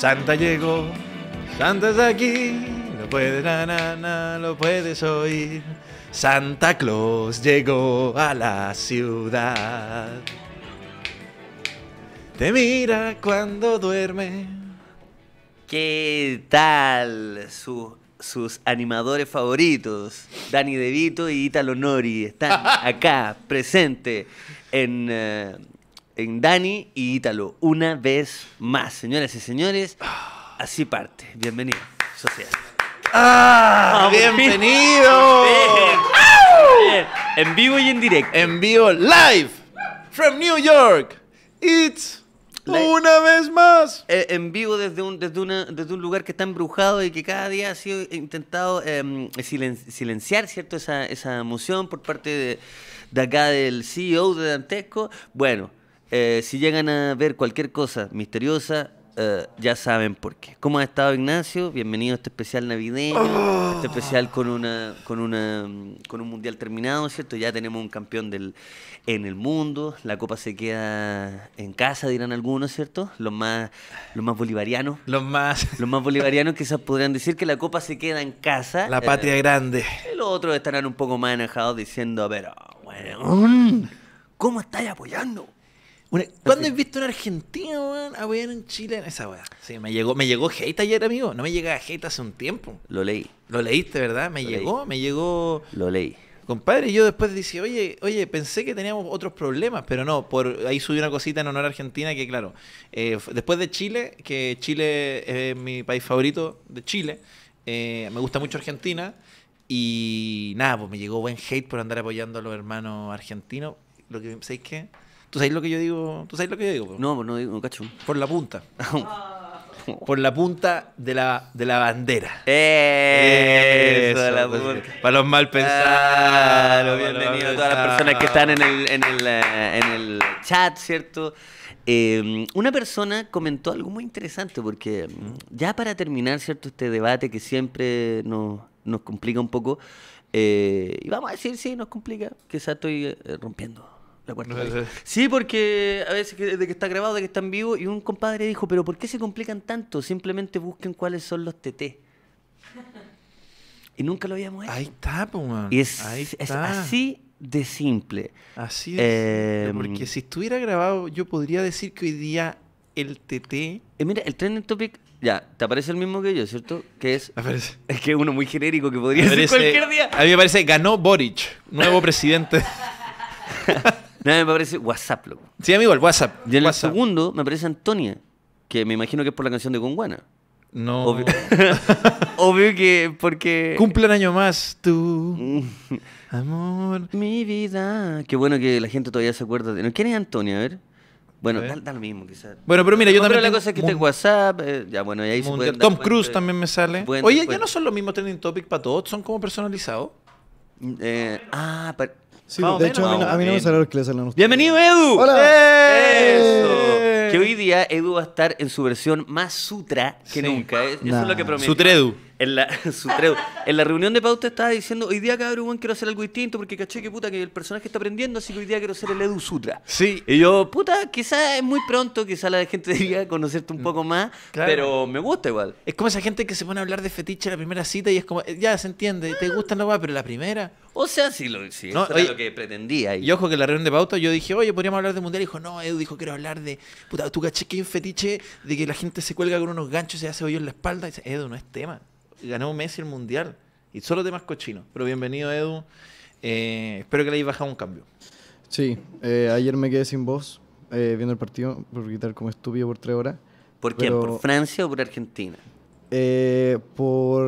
Santa llegó, Santa es aquí, lo puedes, lo puedes oír. Santa Claus llegó a la ciudad. Te mira cuando duerme. ¿Qué tal sus animadores favoritos? Dani DeVito y Italo Nori están acá, presente en... Eh, en Dani y Ítalo, una vez más. Señoras y señores, así parte. Bienvenido, social. Ah, ¡Bienvenido! En vivo y en directo. En vivo, live, from New York. It's una vez más. Eh, en vivo desde un, desde, una, desde un lugar que está embrujado y que cada día ha sido intentado em, silenciar, ¿cierto? Esa, emoción por parte de, de acá del CEO de Dantesco. Bueno, eh, si llegan a ver cualquier cosa misteriosa, eh, ya saben por qué. ¿Cómo ha estado Ignacio? Bienvenido a este especial navideño, este especial con una, con una con un mundial terminado, ¿cierto? Ya tenemos un campeón del, en el mundo, la copa se queda en casa, dirán algunos, ¿cierto? Los más, los más bolivarianos. Los más. Los más bolivarianos quizás podrían decir que la copa se queda en casa. La eh, patria grande. los otros estarán un poco más enojados diciendo, a bueno, ¿cómo estáis apoyando? ¿Cuándo has visto un argentino, weón, a chile en Chile? Esa weá. Sí, me llegó, me llegó hate ayer, amigo. No me llegaba hate hace un tiempo. Lo leí. Lo leíste, ¿verdad? Me llegó, me llegó. Lo leí. Compadre, yo después dije, oye, oye, pensé que teníamos otros problemas, pero no, por ahí subí una cosita en honor a Argentina que, claro, eh, después de Chile, que Chile es mi país favorito de Chile, eh, me gusta mucho Argentina, y nada, pues me llegó buen hate por andar apoyando a los hermanos argentinos. Lo que, ¿sabéis qué? ¿Tú sabes lo que yo digo? ¿Tú sabes lo que digo? No, no digo, no, cacho. Por la punta. Por la punta de la, bandera. eso, pues, Para los mal pensados. a todas las personas que están en el, en el, eh, en el chat, ¿cierto? Eh, una persona comentó algo muy interesante, porque mm. ya para terminar, ¿cierto? Este debate que siempre nos, nos complica un poco. Eh, y vamos a decir, sí, nos complica. Quizás estoy rompiendo Sí, porque a veces de que está grabado, de que está en vivo, y un compadre dijo, pero ¿por qué se complican tanto? Simplemente busquen cuáles son los TT. Y nunca lo habíamos hecho. Ahí está, Y es, así de simple. Así de eh, simple. Porque si estuviera grabado, yo podría decir que hoy día el TT. Eh, mira, el trending topic, ya, te aparece el mismo que yo, ¿cierto? Que es. Es que es uno muy genérico que podría ser cualquier día. A mí me parece, ganó Boric, nuevo presidente. me aparece WhatsApp, loco. Sí, amigo, el WhatsApp. Y en el segundo me aparece Antonia, que me imagino que es por la canción de Conguana. No. Obvio, que porque... Cumple un año más tú, amor. Mi vida. Qué bueno que la gente todavía se acuerda de... ¿Quién es Antonia? A ver. Bueno, da, lo mismo quizás. Bueno, pero mira, yo también... la cosa es que en WhatsApp, eh, ya bueno, ahí Tom Cruise también me sale. Oye, ¿ya no son los mismos trending topics para todos? ¿Son como personalizados? Mm, eh, ah, Sí, de hecho, a mí, a mí no me sale lo que le salen ¡Bienvenido, Edu! ¡Hola! ¡Eso! ¡Eh! Que hoy día Edu va a estar en su versión más sutra que nunca. ¿eh? Eso es lo que Sutre Sutredu en la, en la reunión de pauta estaba diciendo, hoy día cabrón, quiero hacer algo distinto porque caché que puta que el personaje está aprendiendo, así que hoy día quiero ser el Edu Sutra. Sí. Y yo, puta, quizás es muy pronto, quizás la gente diría conocerte un poco más, pero me gusta igual. Es como esa gente que se pone a hablar de fetiche en la primera cita y es como, eh, ya se entiende, te ah. gusta no va, pero la primera. O sea, sí, lo, sí era lo que pretendía. Y... ojo que en la reunión de pauta yo dije, oye, podríamos hablar de mundial. Y dijo, no, Edu dijo, quiero hablar de. Puta, tú caché que hay un fetiche de que la gente se cuelga con unos ganchos y se hace hoyo en la espalda. Y dice, Edu, no es tema ganó Messi el Mundial. Y solo temas cochinos. Pero bienvenido, Edu. Eh, espero que le hayas bajado un cambio. Sí, eh, ayer me quedé sin voz eh, viendo el partido por quitar como estúpido por tres horas. ¿Por qué? ¿Por Francia o por Argentina? por,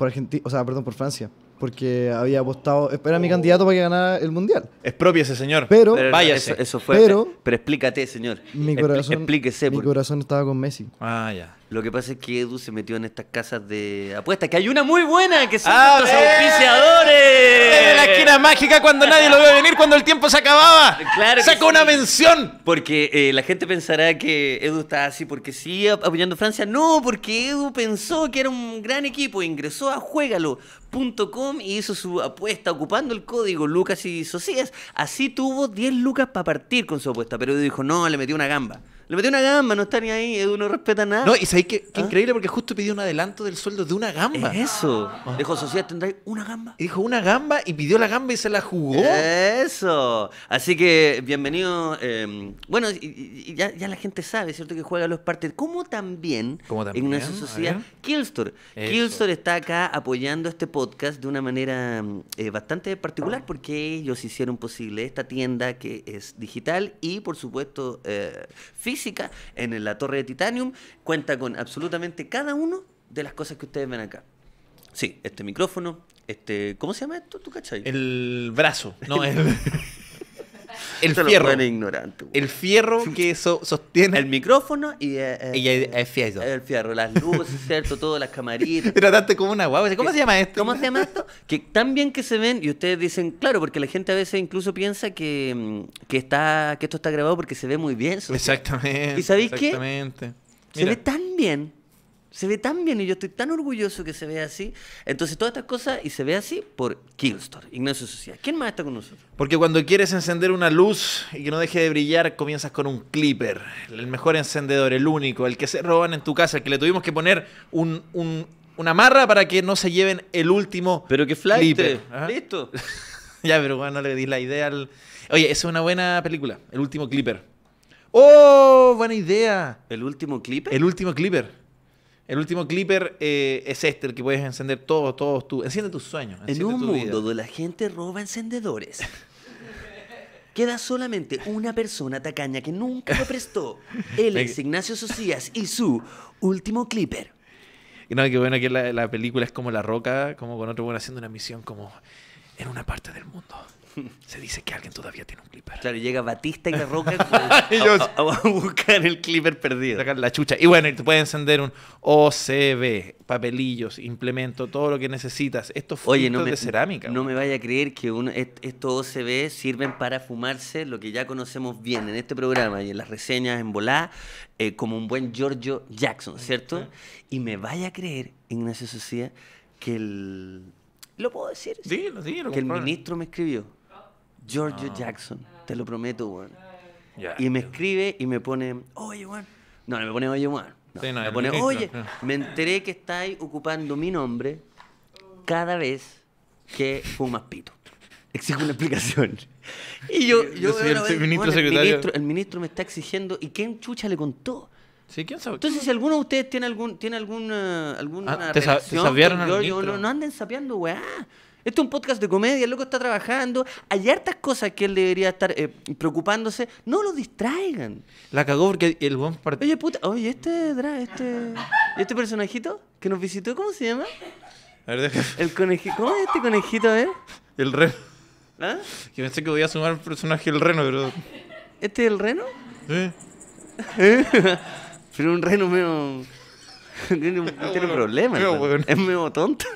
Argentina, o sea, perdón, por Francia. Porque había apostado, era mi candidato para que ganara el mundial. es propio ese señor. Pero, pero vaya, eso, fue. Pero, explícate, señor. Mi corazón, Explíquese. Mi corazón estaba con Messi. Ah, ya. Lo que pasa es que Edu se metió en estas casas de apuestas, que hay una muy buena, que son ah, los eh. auspiciadores. En la esquina mágica cuando nadie lo ve venir, cuando el tiempo se acababa. Claro Sacó una mención. Porque eh, la gente pensará que Edu está así porque sí apoyando a Francia. No, porque Edu pensó que era un gran equipo. Ingresó a juegalo.com y hizo su apuesta ocupando el código Lucas y Socias. Así tuvo 10 lucas para partir con su apuesta. Pero Edu dijo, no, le metió una gamba. Le metió una gamba, no está ni ahí, eh, no respeta nada. No, y sabéis que, que ¿Ah? increíble porque justo pidió un adelanto del sueldo de una gamba. Eso. Ah. Dijo, Sociedad, tendrá una gamba. dijo una gamba y pidió la gamba y se la jugó. Eso. Así que, bienvenido. Em, bueno, ya, la gente sabe, ¿cierto? Que juega los partes. Como también, en una sociedad, Killstore. Killstore está acá apoyando este podcast de una manera em, eh, bastante particular ah. porque ellos hicieron posible esta tienda que es digital y, por supuesto, eh, física en la torre de titanium, cuenta con absolutamente cada uno de las cosas que ustedes ven acá. Sí, este micrófono, este, ¿cómo se llama esto? ¿Tú cachai? El brazo, no, el el fierro fierro. ignorante. El fierro que sostiene. El micrófono y, el, eh, eh, fierro. El fierro, las luces, ¿cierto? Todas las camaritas. Trataste como una guagua. ¿Cómo se llama esto? ¿Cómo se llama esto? que tan bien que se ven y ustedes dicen, claro, porque la gente a veces incluso piensa que, mm, que, está, que esto está grabado porque se ve muy bien. exactamente. ¿Y sabéis qué? Exactamente. Se ve tan bien se ve tan bien y yo estoy tan orgulloso que se vea así. Entonces, todas estas cosas y se ve así por Killstore, Ignacio Sociedad. ¿Quién más está con nosotros? Porque cuando quieres encender una luz y que no deje de brillar, comienzas con un clipper, el mejor encendedor, el único, el que se roban en tu casa, el que le tuvimos que poner una marra para que no se lleven el último Pero que flight, listo. ya, pero bueno, le di la idea al... Oye, esa es una buena película, el último clipper. ¡Oh! Buena idea. ¿El último clipper? El último clipper. El último clipper eh, es este, el que puedes encender todos, todos tus... Enciende tus sueños. En un mundo donde la gente roba encendedores, queda solamente una persona tacaña que nunca lo prestó. el es Ignacio Socias y su último clipper. Y no, que bueno que la, película es como La Roca, como con otro bueno haciendo una misión como en una parte del mundo se dice que alguien todavía tiene un clipper. Claro, llega Batista y la roca pues, a, a, buscar el clipper perdido. Sacar la chucha. Y bueno, te puede encender un OCB, papelillos, implemento, todo lo que necesitas. Esto fue de cerámica. No me vaya a creer que uno, estos OCB sirven para fumarse lo que ya conocemos bien en este programa y en las reseñas en volá, eh, como un buen Giorgio Jackson, ¿cierto? Y me vaya a creer, Ignacio Sociedad, que el... ¿Lo puedo decir? lo que el ministro me escribió Giorgio ah. Jackson, te lo prometo, weón. y me escribe y me pone, oye, weón. No, no me pone, oye, weón. me pone, oye, me enteré que estáis ocupando mi nombre cada vez que fumas pito. Exijo una explicación. Y yo, yo, el, ministro me está exigiendo, ¿y quién chucha le contó? Sí, ¿quién sabe? Entonces, si alguno de ustedes tiene algún tiene alguna, alguna ah, te no, anden sapeando, weá. Este es un podcast de comedia, el loco está trabajando. Hay hartas cosas que él debería estar eh, preocupándose. No lo distraigan. La cagó porque el buen partido. Oye, puta, oye, este, este, este personajito que nos visitó, ¿cómo se llama? A ver, El conejito. ¿Cómo es este conejito, eh? El reno. ¿Ah? Que pensé que voy a sumar el personaje el reno, pero. ¿Este es el reno? Sí. pero un reno medio. tiene tiene problema. Es medio tonto.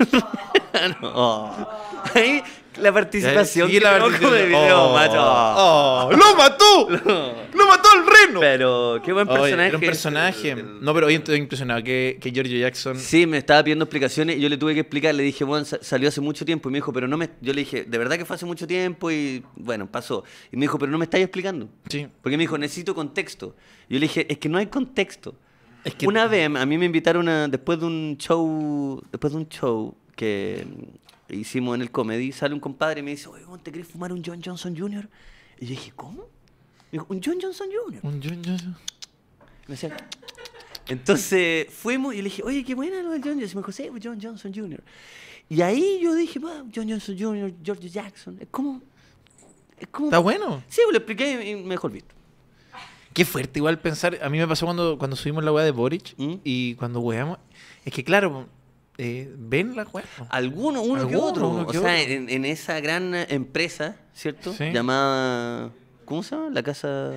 Ahí, la participación. Y la oh. Oh, ¡Lo mató! ¡Lo mató el reno! Pero qué buen personaje. Este, no, pero hoy estoy impresionado que, Giorgio Jackson. Sí, me estaba pidiendo explicaciones y yo le tuve que explicar. Le dije, bueno, salió hace mucho tiempo. Y me dijo, pero no me. Yo le dije, de verdad que fue hace mucho tiempo y bueno, pasó. Y me dijo, pero no me estáis explicando. Sí. Porque me dijo, necesito contexto. Y yo le dije, es que no hay contexto una vez a mí me invitaron después de un show, después de un show que mm, hicimos en el comedy, sale un compadre y me dice, oye, ¿te querés fumar un John Johnson Jr.? Y yo dije, ¿cómo? dijo, un John Johnson Jr. Un John Johnson. Me decía, entonces fuimos y le dije, oye, qué buena lo del John Johnson. Y me dijo, sí, pues, John Johnson Jr. Y ahí yo dije, John Johnson Jr., George Jackson, es Es ¿Está bueno? Sí, pues, lo expliqué y mejor visto. Qué fuerte igual pensar. A mí me pasó cuando, cuando subimos la hueá de Boric ¿Mm? y cuando weamos. Es que claro, eh, ven la weá. algunos uno que otro. o sea, En, en, esa gran empresa, ¿cierto? Sí. Llamada ¿Cómo se llama? La casa.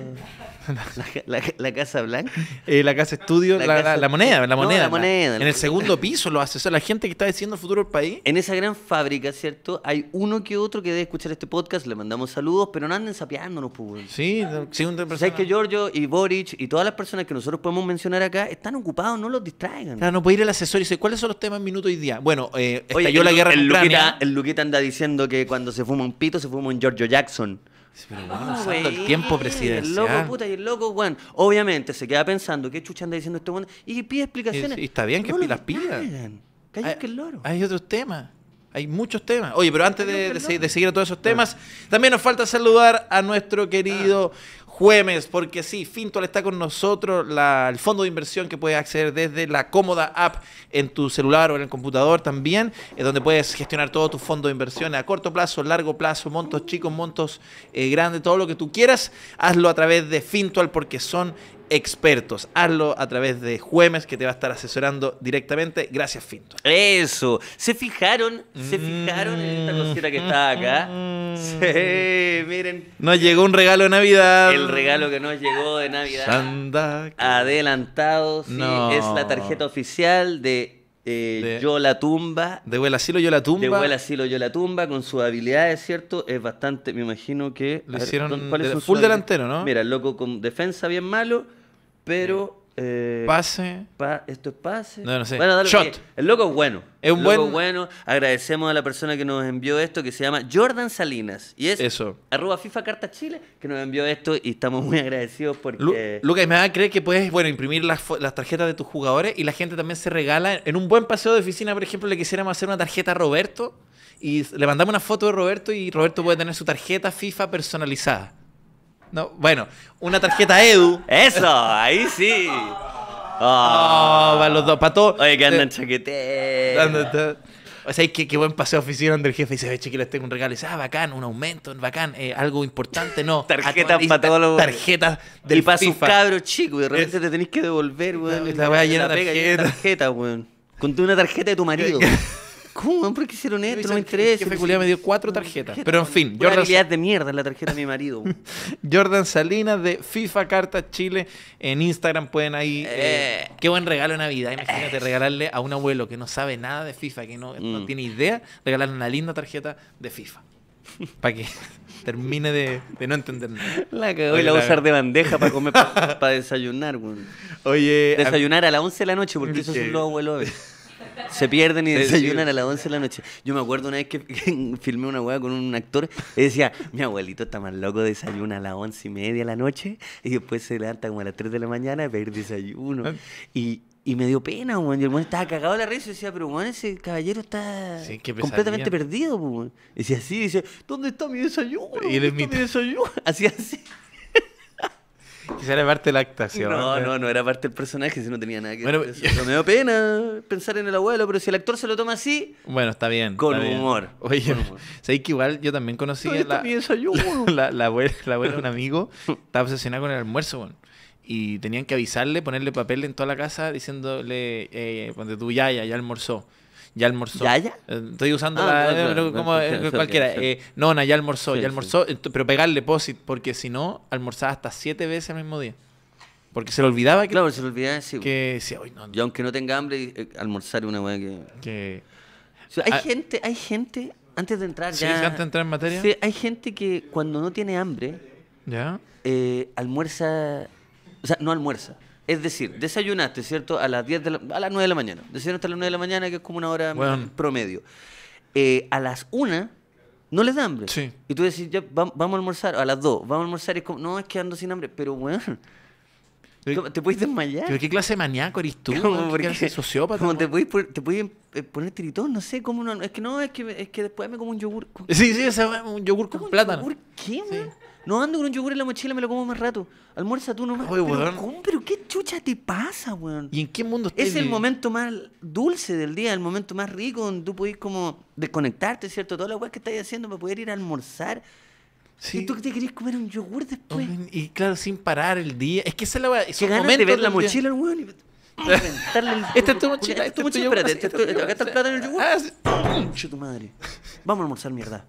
La, casa blanca. Eh, la casa estudio, la, moneda, la moneda. en el segundo piso lo asesores, la gente que está diciendo el futuro del país. En esa gran fábrica, ¿cierto? Hay uno que otro que debe escuchar este podcast, le mandamos saludos, pero no anden sapeándonos, pues. Sí, sí, un persona... Sabes que Giorgio y Boric y todas las personas que nosotros podemos mencionar acá están ocupados, no los distraigan. Claro, no puede ir el asesor y decir, ¿cuáles son los temas en minuto y día? Bueno, eh, estalló la guerra el en Luquita, el Luquita anda diciendo que cuando se fuma un pito, se fuma un Giorgio Jackson el ah, tiempo presidencial. El loco, puta, y el loco, weón. obviamente se queda pensando qué chucha anda diciendo este bueno y pide explicaciones. está bien que las pida. Hay, otros temas. Hay muchos temas. Oye, pero antes de, seguir a todos esos temas, también nos falta saludar a nuestro ah. querido Jueves, porque sí, Fintual está con nosotros, el fondo de inversión que puedes acceder desde la cómoda app en tu celular o en el computador también, es donde puedes gestionar todo tu fondo de inversión a corto plazo, largo plazo, montos chicos, montos eh, grandes, todo lo que tú quieras, hazlo a través de Fintual porque son expertos. Hazlo a través de jueves que te va a estar asesorando directamente. Gracias, Finto. Eso. ¿Se fijaron? ¿Se mm. fijaron en esta cosita que está acá? Mm. Sí, miren. Nos llegó un regalo de Navidad. El regalo que nos llegó de Navidad. Adelantado, Es la tarjeta oficial eh, de yo la tumba. De Vuela Asilo Yo la tumba. De Vuela Asilo Yo la tumba, con sus habilidades, ¿cierto? Es bastante, me imagino que... Lo hicieron ¿cuál es full delantero, ¿no? Mira, el loco con defensa bien malo pero... Eh, pase. esto es pase. Bueno, El loco es bueno. Es un bueno. Agradecemos a la persona que nos envió esto, que se llama Jordan Salinas. Y es Eso. arroba FIFA Carta Chile, que nos envió esto y estamos muy agradecidos porque... Lucas, me va a creer que puedes, bueno, imprimir las, las, tarjetas de tus jugadores y la gente también se regala. En un buen paseo de oficina, por ejemplo, le quisiéramos hacer una tarjeta a Roberto y le mandamos una foto de Roberto y Roberto puede tener su tarjeta FIFA personalizada. No, bueno, una tarjeta Edu. Eso, ahí sí. Oh, ah, para ah. los dos, patos Oye, que andan eh, chaqueteros. O sea, qué, qué buen paseo oficina donde el jefe dice, che, que les tengo un regalo. Y dice, ah, bacán, un aumento, bacán, eh, algo importante, no. tarjetas para todos los... Tarjetas del Y para sus cabros chicos, de repente te tenés que devolver, weón. La, voy a llenar de tarjeta, llena tarjeta, una tarjeta de tu marido. ¿Cómo? ¿Por qué hicieron esto? No me interesa. me dio cuatro tarjetas. Pero en fin. Jordan... de la tarjeta de mi marido. Jordan Salinas de FIFA Cartas Chile. En Instagram pueden ahí. Eh, eh. qué buen regalo de Navidad. Imagínate regalarle a un abuelo que no sabe nada de FIFA, que no, mm. tiene idea, regalarle una linda tarjeta de FIFA. Para que termine de, no entender nada. La voy a usar de bandeja para comer, para desayunar, Oye. Desayunar a, las 11 de la noche, porque eso es un nuevo abuelo. Se pierden y desayunan a las 11 de la noche. Yo me acuerdo una vez que filmé una hueá con un actor y decía, mi abuelito está más loco, desayuna a las 11 y media de la noche y después se levanta como a las 3 de la mañana a pedir desayuno. Ah. Y, y me dio pena, weón. Y el estaba cagado de la risa y decía, pero weón, ese caballero está completamente perdido, decía así, dice, ¿dónde está mi desayuno? Y él ¿Dónde mi desayuno? Así, así. Quizá era parte de la actuación. No, no, no era parte del personaje, si no tenía nada que ver. me da pena pensar en el abuelo, pero si el actor se lo toma así. Bueno, está bien. Con humor. Oye, sabes que igual yo también conocí a la, la, abuela, la de un amigo, estaba obsesionada con el almuerzo, y tenían que avisarle, ponerle papel en toda la casa diciéndole, eh, cuando tú ya, ya, ya almorzó ya almorzó. ya? Eh, estoy usando la, ah, eh, no, no, como eh, cualquiera. nona, ya almorzó, ya almorzó. pero Pero el depósito porque si no, almorzaba hasta siete veces al mismo día. Porque se le olvidaba que. Claro, se le olvidaba, Que, hoy no. Yo, aunque no tenga hambre, almorzar es una weá que. hay, ah. gente, hay gente, antes de entrar ya. antes de entrar en materia. hay gente que cuando no tiene hambre. Ya. almuerza. O sea, no almuerza. Es decir, desayunaste, ¿cierto? A las 10 de a las 9 de la mañana. Desayunaste a las 9 de la mañana, que es como una hora promedio. Eh, a las 1 no les da hambre. Y tú decís, ya, vamos, a almorzar. A las 2, vamos a almorzar. Y es como, no, es que ando sin hambre. Pero, bueno, te puedes desmayar. qué clase de maníaco eres tú? ¿Qué clase sociópata? Como te puedes, te em, eh, poner tiritón, no sé, cómo Es que no, es que, es que después me como un yogur. Con... Sí, sí, ese, un yogur con plátano. ¿Yogur qué, no ando con un yogur en la mochila, me lo como más rato. Almuerza tú nomás. Oye, pero, pero qué chucha te pasa, weón. ¿Y en qué mundo estás? Es el momento más dulce del día, el momento más rico donde tú podés como desconectarte, ¿cierto? Todas las weas que estás haciendo para poder ir a almorzar. ¿Y tú te querías comer un yogur después? Y claro, sin parar el día. Es que esa es la weá. Que ganas de ver la mochila, día. weón. Y... Esta es tu mochila. Esta es tu mochila. Espérate, acá está el plato en el yogur. Ah, tu madre. Vamos a almorzar, mierda.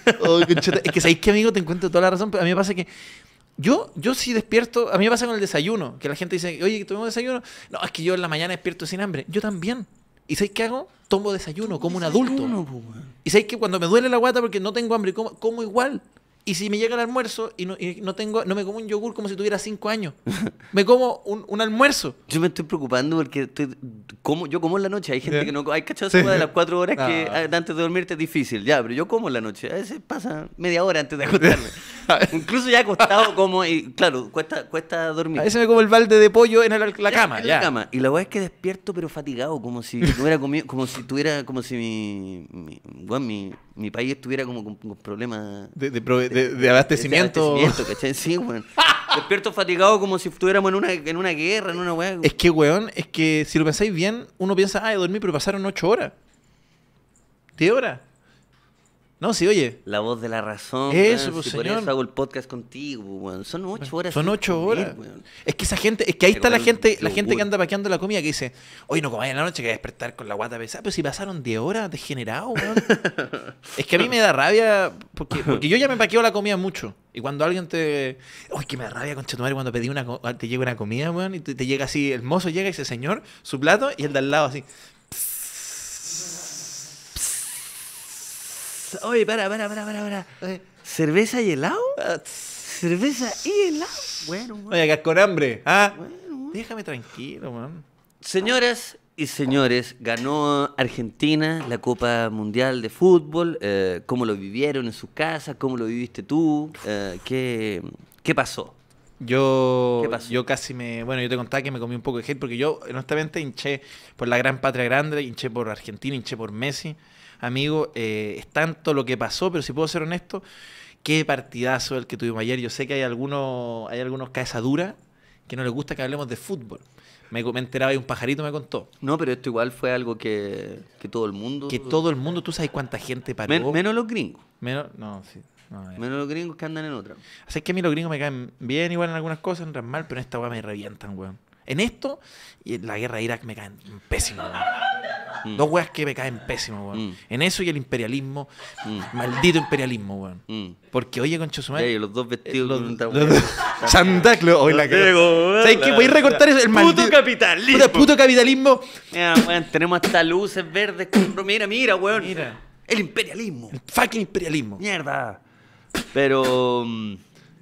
Oh, es que sabéis que, amigo, te encuentro toda la razón. Pero a mí me pasa que yo, yo sí despierto, a mí me pasa con el desayuno, que la gente dice, oye, tomemos desayuno. No, es que yo en la mañana despierto sin hambre. Yo también. ¿Y sabéis qué hago? Tomo desayuno como un adulto. y sabéis que cuando me duele la guata porque no tengo hambre, como igual. Y si me llega el almuerzo y no, no, tengo, no me como un yogur como si tuviera cinco años. Me como un, almuerzo. Yo me estoy preocupando porque estoy, como, yo como en la noche. Hay gente que no... Hay cachazos de las cuatro horas que ah. antes de dormirte es difícil. Ya, pero yo como en la noche. A veces pasa media hora antes de acostarme. Incluso ya acostado como. Y, claro, cuesta, cuesta dormir. A veces me como el balde de pollo en la cama. En La cama. Y la weá es que despierto, pero fatigado, como si como si tuviera, como si mi. mi, país estuviera como con, problemas. De, abastecimiento. Despierto fatigado como si estuviéramos en una, en una guerra, en una weá. Es que, weón, es que si lo pensáis bien, uno piensa, ah, dormí, pero pasaron 8 horas. 10 horas. No, sí, oye. La voz de la razón. Eso, pues, Por eso hago el podcast contigo, weón. Son ocho horas. Son ocho horas. Es que esa gente, es que ahí está la gente, la gente que anda paqueando la comida que dice, oye, no comáis en la noche que voy a despertar con la guata pesada. Pero si pasaron diez horas, degenerado, weón. es que a mí me da rabia, porque, porque yo ya me paqueo la comida mucho. Y cuando alguien te. Uy, que me da rabia, con madre, cuando pedí una, te llega una comida, weón, y te, llega así, el mozo llega y dice, señor, su plato, y el de al lado así. Oye, para, para, para, para, para. Eh. ¿Cerveza y helado? Ah, ¿Cerveza y helado? Bueno, bueno. Oye, acá con hambre. ¿ah? Déjame tranquilo, man. Señoras y señores, ganó Argentina la Copa Mundial de Fútbol. Eh, ¿Cómo lo vivieron en sus casas? ¿Cómo lo viviste tú? Eh, ¿qué, ¿Qué pasó? Yo, yo casi me. Bueno, yo te contaba que me comí un poco de hate porque yo, honestamente, hinché por la gran patria grande, hinché por Argentina, hinché por Messi amigo, eh, es tanto lo que pasó, pero si puedo ser honesto, qué partidazo el que tuvimos ayer. Yo sé que hay algunos, hay algunos duras que no les gusta que hablemos de fútbol. Me, me enteraba y un pajarito me contó. No, pero esto igual fue algo que, todo el mundo. Que todo el mundo, tú sabes cuánta gente paró. menos los gringos. Menos, no, sí. Eh. menos los gringos que andan en otra. Así que a mí los gringos me caen bien igual en algunas cosas, en otras mal, pero en esta weá me revientan, weón. En esto, y en la guerra de Irak me caen pésimo, Mm. Dos weas que me caen pésimo, weón. Mm. En eso y el imperialismo. Mm. Maldito imperialismo, weón. Porque oye, con Chosumar. Sí, los dos vestidos. Eh, los, hoy la que. ¿Sabes qué? recortar el Puto capitalismo. Puto, puto capitalismo. Mira, weón, tenemos hasta luces verdes. Mira, mira, weón. Mira. El imperialismo. El fucking imperialismo. Mierda. Pero.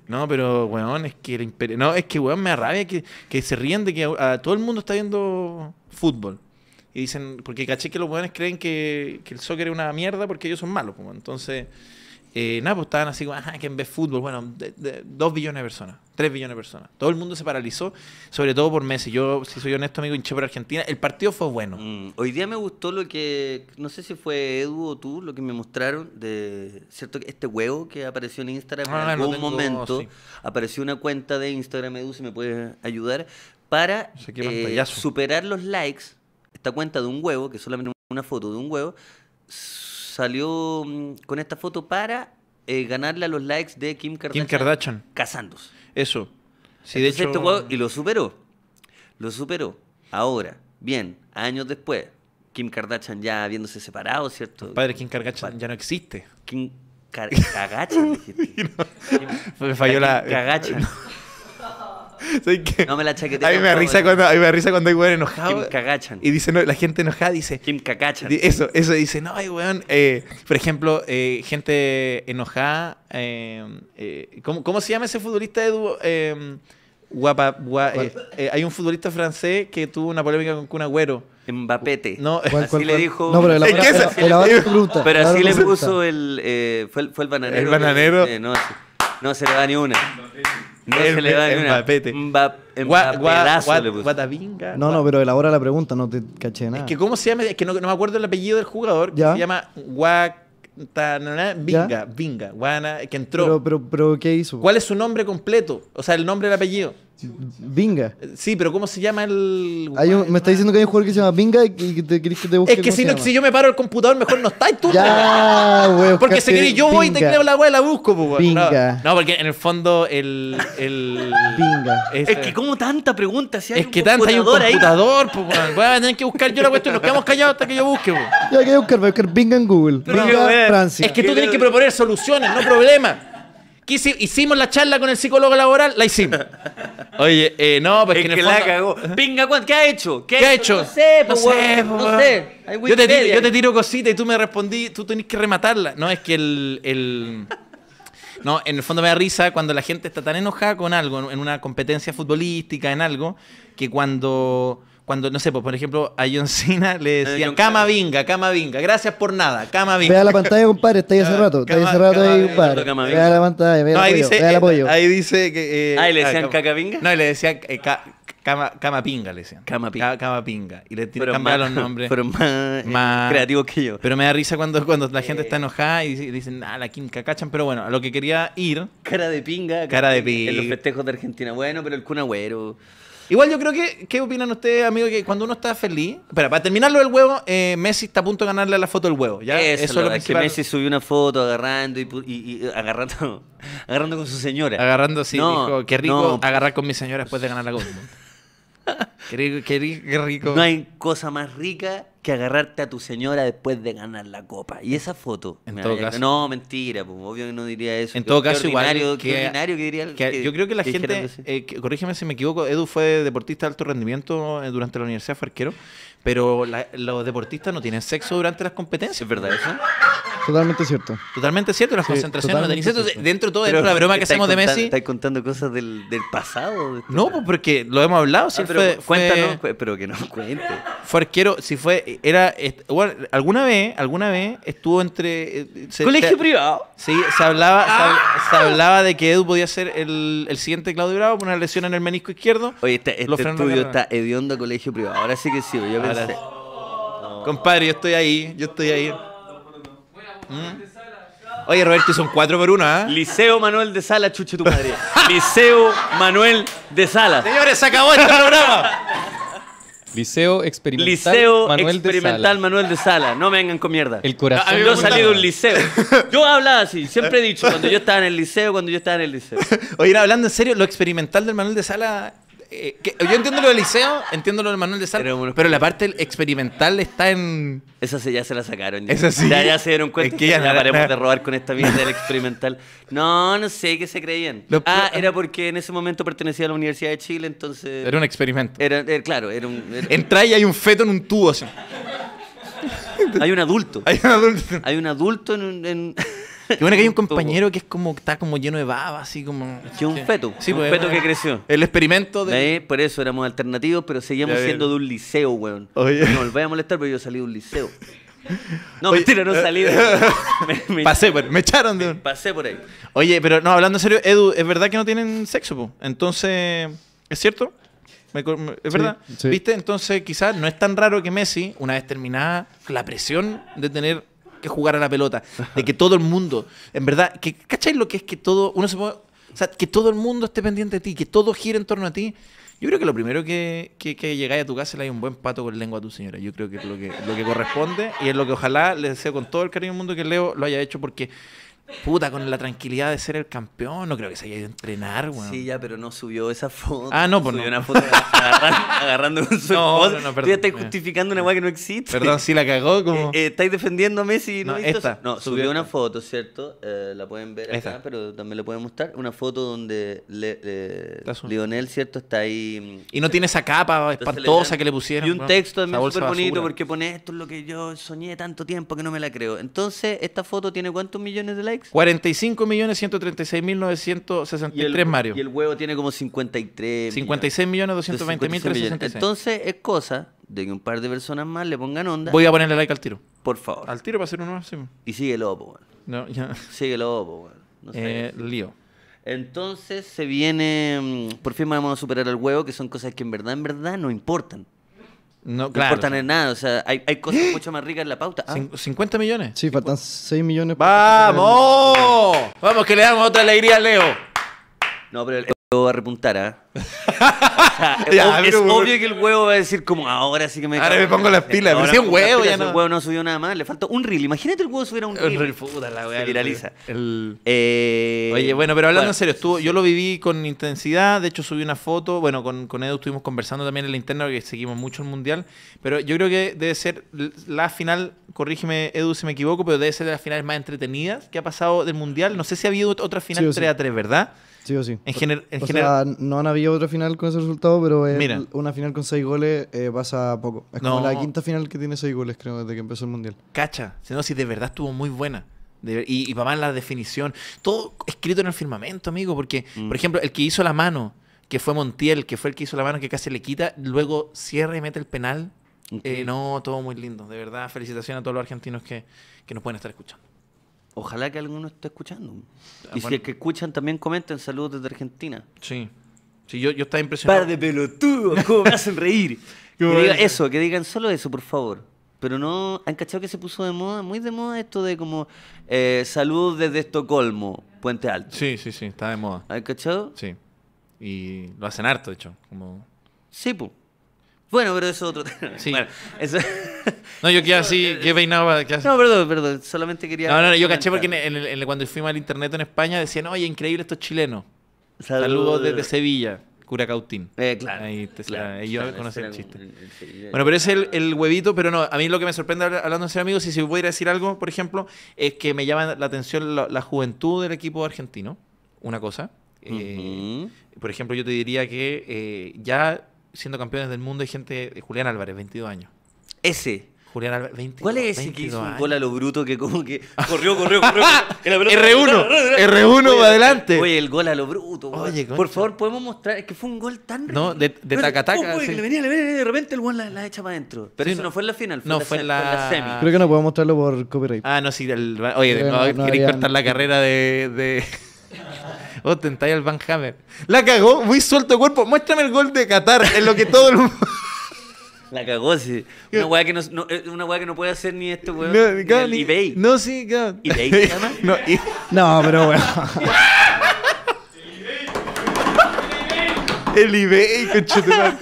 No, pero, weón, es que el imperialismo... No, es que, weón, me arrabia que, que se ríen de que a, todo el mundo está viendo fútbol. Y dicen, porque caché que los buenos creen que, el soccer es una mierda porque ellos son malos. Como. Entonces, eh, nada, pues estaban así, ajá, ah, que en vez fútbol, bueno, de, dos billones de personas, tres billones de personas. Todo el mundo se paralizó, sobre todo por Messi. Yo, si soy honesto, amigo, hinché por Argentina. El partido fue bueno. Mm, hoy día me gustó lo que, no sé si fue Edu o tú, lo que me mostraron de, ¿cierto? Este huevo que apareció en Instagram en ah, algún momento. Apareció una cuenta de Instagram, Edu, si me puedes ayudar, para eh, superar los likes esta cuenta de un huevo, que solamente una foto de un huevo, salió mm, con esta foto para eh, ganarle a los likes de Kim Kardashian. Kim Casándose. Eso. Este y lo superó. Lo superó. Ahora, bien, años después, Kim Kardashian ya habiéndose separado, ¿cierto? Padre, Kim Kardashian ya no existe. Kim Kardashian, Me falló la... Kardashian. no me la chaquetea. A mí me risa cuando, cuando hay weón enojado. Kim Y dice, no, la gente enojada dice. Kim Kagachan. Eso, eso dice, no, hay weón. Eh, por ejemplo, eh, gente enojada. Eh, ¿cómo, ¿cómo, se llama ese futbolista, Edu? Guapa, hay un futbolista francés que tuvo una polémica con Kun Agüero. Mbappete. No, así le dijo. No, pero la, es así le, Pero así le puso el. fue, el bananero. El bananero. no, no, se le da ni una. No se le da Guatavinga. No, no, pero elabora la pregunta, no te caché nada. Es que cómo se llama, es que no, me acuerdo el apellido del jugador, que se llama guatavinga Vinga, Guana, que entró. Pero, pero, pero, ¿qué hizo? ¿Cuál es su nombre completo? O sea, el nombre del el apellido. Vinga. Sí, pero ¿cómo se llama el.? Hay un, me está diciendo que hay un jugador que se llama Vinga y que te querés que te busque. Es que si, no, si, yo me paro el computador, mejor no estáis tú. ya, güey. Porque si querés, yo voy y te creo la weá la busco, pues, Vinga. No, porque en el fondo el. el Vinga. Es, que, como tanta pregunta? Si hay es que tanta hay un computador, pues, Voy a tener que buscar yo la cuestión. Nos quedamos callados hasta que yo busque, pues. Ya, que buscar, voy a buscar Vinga en Google. Francia. Es que tú tienes que proponer soluciones, no problemas hicimos la charla con el psicólogo laboral, la hicimos. Oye, eh, no, pues que en cagó. ¿qué ha hecho? ¿Qué, ha hecho? No sé, no pues, sé, pues, Yo te, tiro, yo cosita y tú me respondí, tú tenés que rematarla. No, es que el, el... No, en el fondo me da risa cuando la gente está tan enojada con algo, en una competencia futbolística, en algo, que cuando cuando, no sé, pues, por ejemplo, a John Cena le eh, decían, cama vinga, cama vinga, gracias por nada, cama vinga. Vea la pantalla, compadre, está ahí hace ah, rato, está ahí hace rato ahí, compadre. Vea la pantalla, vea, el, eh, apoyo, Ahí dice que... Eh, ah, le decían caca pinga No, le decían... Cama, pinga, le decían. Cama pinga. Cama pinga. Y le cambiaron los nombres. pero eh, más, creativos que yo. Pero me da risa cuando, cuando la gente está enojada y dicen, ah, la quinca cachan. Pero bueno, a lo que quería ir. Cara de pinga. Cara de pinga. En los festejos de Argentina. Bueno, pero el cunagüero. Igual yo creo que, ¿qué opinan ustedes, amigos? Que cuando uno está feliz, espera, para terminarlo del huevo, eh, Messi está a punto de ganarle la foto del huevo. ¿ya? Eso, es lo principal. que Messi subió una foto agarrando y, agarrando, agarrando con su señora. Agarrando, sí, dijo, qué rico agarrar con mi señora después de ganar la Copa. qué, qué rico. No hay cosa más rica que agarrarte a tu señora después de ganar la copa. Y esa foto. caso. No, mentira, pues, obvio que no diría eso. En todo caso, Que, diría. yo creo que la gente. Eh, corrígeme si me equivoco. Edu fue deportista de alto rendimiento eh, durante la universidad, Farquero Pero los deportistas no tienen sexo durante las competencias. ¿Es verdad eso? Totalmente cierto. Totalmente cierto, las concentraciones de Dentro de todo, dentro de la broma que hacemos de Messi. Estás contando cosas del, del pasado. no, pues porque lo hemos hablado. Si ah, pero cuéntanos, pero que no. cuente. Fue si fue. era Alguna vez, alguna vez estuvo entre. Eh, colegio privado. Sí, se hablaba, ah. se, hablaba de que Edu podía ser el, el, siguiente Claudio Bravo por una lesión en el menisco izquierdo. Oye, este, este estudio está hediondo colegio privado. Ahora sí que sí, yo Compadre, yo estoy ahí, yo estoy ahí. Oye, Roberto, son cuatro por una. ¿ah? Liceo Manuel de Sala, chuche tu madre. Liceo Manuel de Sala. Señores, se acabó este programa. Liceo Experimental, liceo Manuel, experimental de Manuel de Sala. No me vengan con mierda. El corazón. Yo salí de un liceo. Yo hablaba así, siempre he dicho, cuando yo estaba en el liceo, cuando yo estaba en el liceo. Oye, hablando en serio, lo experimental del Manuel de Sala eh, yo entiendo lo del liceo, entiendo lo del Manuel de Sal, pero, la parte experimental está en. Esa se, ya se la sacaron. Ya. sí. Ya, se dieron cuenta que, ya paremos de robar con esta mierda del experimental. No, no sé qué se creían. ah, era porque en ese momento pertenecía a la Universidad de Chile, entonces. Era un experimento. Era, claro, era un. Entra y hay un feto en un tubo así. hay un adulto. Hay un adulto. Hay un adulto en un. Qué bueno que hay un compañero que es como está como lleno de baba, así como. Que un feto. Sí, un pues, feto eh, que creció. El experimento de. por eso éramos alternativos, pero seguíamos siendo de un liceo, weón. Oye. No os voy a molestar, pero yo salí de un liceo. No, mentira, no eh, salí. De... me, pasé por, me echaron de un... Pasé por ahí. Oye, pero no, hablando en serio, Edu, es verdad que no tienen sexo, po? Entonces, ¿es cierto? ¿Es verdad? ¿Viste? Entonces, quizás no es tan raro que Messi, una vez terminada la presión de tener que jugar a la pelota, de que todo el mundo, en verdad, que, ¿cacháis lo que es que todo, uno se que todo el mundo esté pendiente de ti, que todo gire en torno a ti? Yo creo que lo primero que, que, llegáis a tu casa le hay un buen pato con lengua a tu señora. Yo creo que es lo que, lo que corresponde y es lo que ojalá les deseo con todo el cariño del mundo que Leo lo haya hecho porque Puta, con la tranquilidad de ser el campeón, no creo que se haya ido a entrenar, weón. Sí, ya, pero no subió esa foto. Ah, no, por pues Subió una foto agarrando, un su no, no, perdón. Tú ya estás eh. justificando una weá que no existe. Perdón, si la cagó, eh, como... Eh, estáis defendiendo a Messi. No, esta, no subió, una foto, ¿cierto? la pueden ver acá, pero también la pueden mostrar. Una foto donde Lionel, ¿cierto? Está ahí... Mm, y no tiene esa capa espantosa que le pusieron. Y un texto también súper bonito porque pone esto es lo que yo soñé tanto tiempo que no me la creo. Entonces, ¿esta foto tiene cuántos millones de likes? 45.136.963, millones mil Mario. Y el huevo tiene como 53 56 mil Entonces es cosa de que un par de personas más le pongan onda. Voy a ponerle like al tiro. Por favor. Al tiro para hacer uno más. Y sigue el No, ya. Síguelo, opo, eh, lío. Entonces se viene. Mm, por fin vamos a superar al huevo, que son cosas que en verdad, en verdad no importan. No, importan en nada, o sea, hay, cosas mucho más ricas en la pauta. ¿50 ah. millones? Sí, faltan 6 millones. ¡Vamos! ¡Vamos, que le damos otra alegría a Leo! No, pero va a repuntar, ¿eh? es, obvio que el huevo va a decir como ahora sí que me... Ahora me pongo las pilas, me si un huevo ya no... El huevo no subió nada más, le faltó un reel. Imagínate el huevo subiera un reel. El reel, puta la wea, viraliza. Eh, Oye, bueno, pero hablando en serio, estuvo, yo lo viví con intensidad, de hecho subí una foto, bueno, con, con Edu estuvimos conversando también en la interna porque seguimos mucho el Mundial, pero yo creo que debe ser la final, corrígeme Edu si me equivoco, pero debe ser de las finales más entretenidas que ha pasado del Mundial. No sé si ha habido otra final 3 a 3, ¿verdad? Sí sí. En, general. no han habido otra final con ese resultado, pero Mira. una final con seis goles eh, pasa poco. Es como la quinta final que tiene seis goles, creo, desde que empezó el mundial. Cacha, no si de verdad estuvo muy buena. y, va para más la definición. Todo escrito en el firmamento, amigo, porque, mm. por ejemplo, el que hizo la mano, que fue Montiel, que fue el que hizo la mano que casi le quita, luego cierra y mete el penal. Eh, no, todo muy lindo, de verdad. Felicitaciones a todos los argentinos que, que nos pueden estar escuchando. Ojalá que alguno esté escuchando. Ah, y si es que escuchan, también comenten saludos desde Argentina. Sí. yo, yo estaba impresionado. Par de pelotudos, cómo me hacen reír. que digan eso, que digan solo eso, por favor. Pero no, han cachado que se puso de moda, muy de moda esto de como eh, saludos desde Estocolmo, Puente Alto. Sí, sí, sí, está de moda. ¿Han cachado? Sí. Y lo hacen harto, de hecho. Como... Sí, pues. Bueno, pero eso es otro tema. Sí. Bueno, eso... No, yo quedé así, eh, qué peinaba que No, perdón, perdón, solamente quería... No, no, yo caché porque cuando fuimos al internet en España decían, oye, increíble estos chilenos. Saludos, desde Sevilla. Curacautín. Eh, claro. Ahí te el chiste. bueno, pero ese es el, huevito, pero no, a mí lo que me sorprende hablando de ser amigos, y si voy a decir algo, por ejemplo, es que me llama la atención la, juventud del equipo argentino, una cosa. Eh, por ejemplo, yo te diría que eh, ya siendo campeones del mundo hay gente, Julián Álvarez, 22 años. Ese. Julián Álvarez, ¿Cuál es ese que hizo un gol a lo bruto que como que corrió, corrió, corrió? R1, R1 va adelante. Oye, el gol a lo bruto. Oye, Por favor, podemos mostrar. Es que fue un gol tan. No, de, de taca Le venía, le venía, de repente el gol la, echa para adentro. Pero eso no, fue en la final. no, fue en la... semi. Creo que no podemos mostrarlo por copyright. Ah, no, sí. oye, queréis cortar la carrera de... Vos oh, tentáis al Van Hammer. La cagó, muy suelto cuerpo. Muéstrame el gol de Qatar, en lo que todo el mundo. La cagó, sí. Una weá que no, eh, weá que no puede hacer ni esto, weón. No, eBay. No, sí, claro. ¿eBay se llama? No, pero weón. el eBay, conchetumar.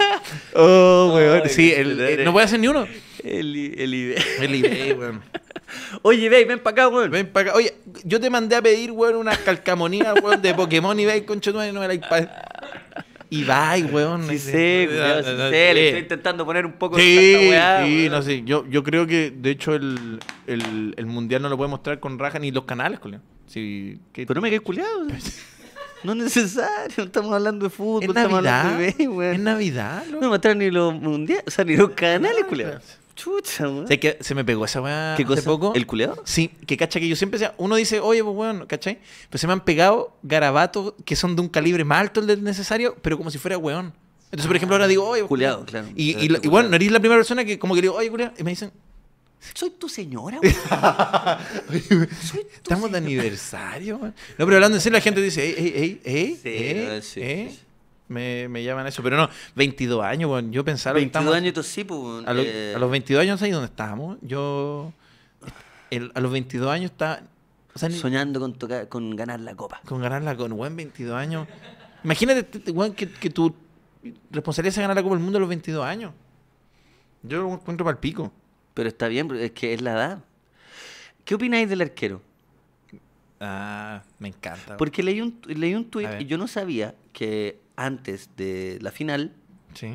Oh, weón. Sí, el, eh, no puede hacer ni uno. El, eBay. El eBay, weón. Oye, eBay, ven para acá, weón. Ven para acá. Oye, yo te mandé a pedir, weón, una calcamonía, weón, de Pokémon eBay, conchetumar, y no me la y weón. Sí weón, sí sé. Le estoy intentando poner un poco de Sí, no sé. Yo, yo creo que, de hecho, el, el, mundial no lo puede mostrar con raja ni los canales, colega. Pero no me quedé culiado. No es necesario, estamos hablando de fútbol, Es Navidad? weón. Es Navidad, ¿no? No mostrar ni los mundiales, o sea, ni los canales, culiado. Chucha, se me pegó esa weá hace poco. ¿El culeado? Sí, que cacha que yo siempre decía, uno dice, oye, pues weón, ¿cachai? Pues se me han pegado garabatos que son de un calibre más alto el del necesario, pero como si fuera weón. Entonces, por ejemplo, ahora ah, digo, oye, pues, culeado, claro. Y, bueno, no eres la primera persona que como que digo, oye, culeado, y me dicen, soy tu señora, Estamos de aniversario, weón. No, pero hablando en serio, la gente dice, ey, ey, ey, ey, me, me llaman eso. Pero no, 22 años, yo pensaba... 22 años, años, sí, pues, a, los 22 eh. años, ahí donde estábamos, yo... a los 22 años está... Soñando con, con ganar la copa. Con ganar la copa, buen 22 años. Imagínate, weón, que, que tu responsabilidad es ganar la copa del mundo a los 22 años. Yo lo encuentro para el pico. Pero está bien, es que es la edad. ¿Qué opináis del arquero? Ah, me encanta. Porque leí un, leí un tuit y yo no sabía que antes de la final, sí.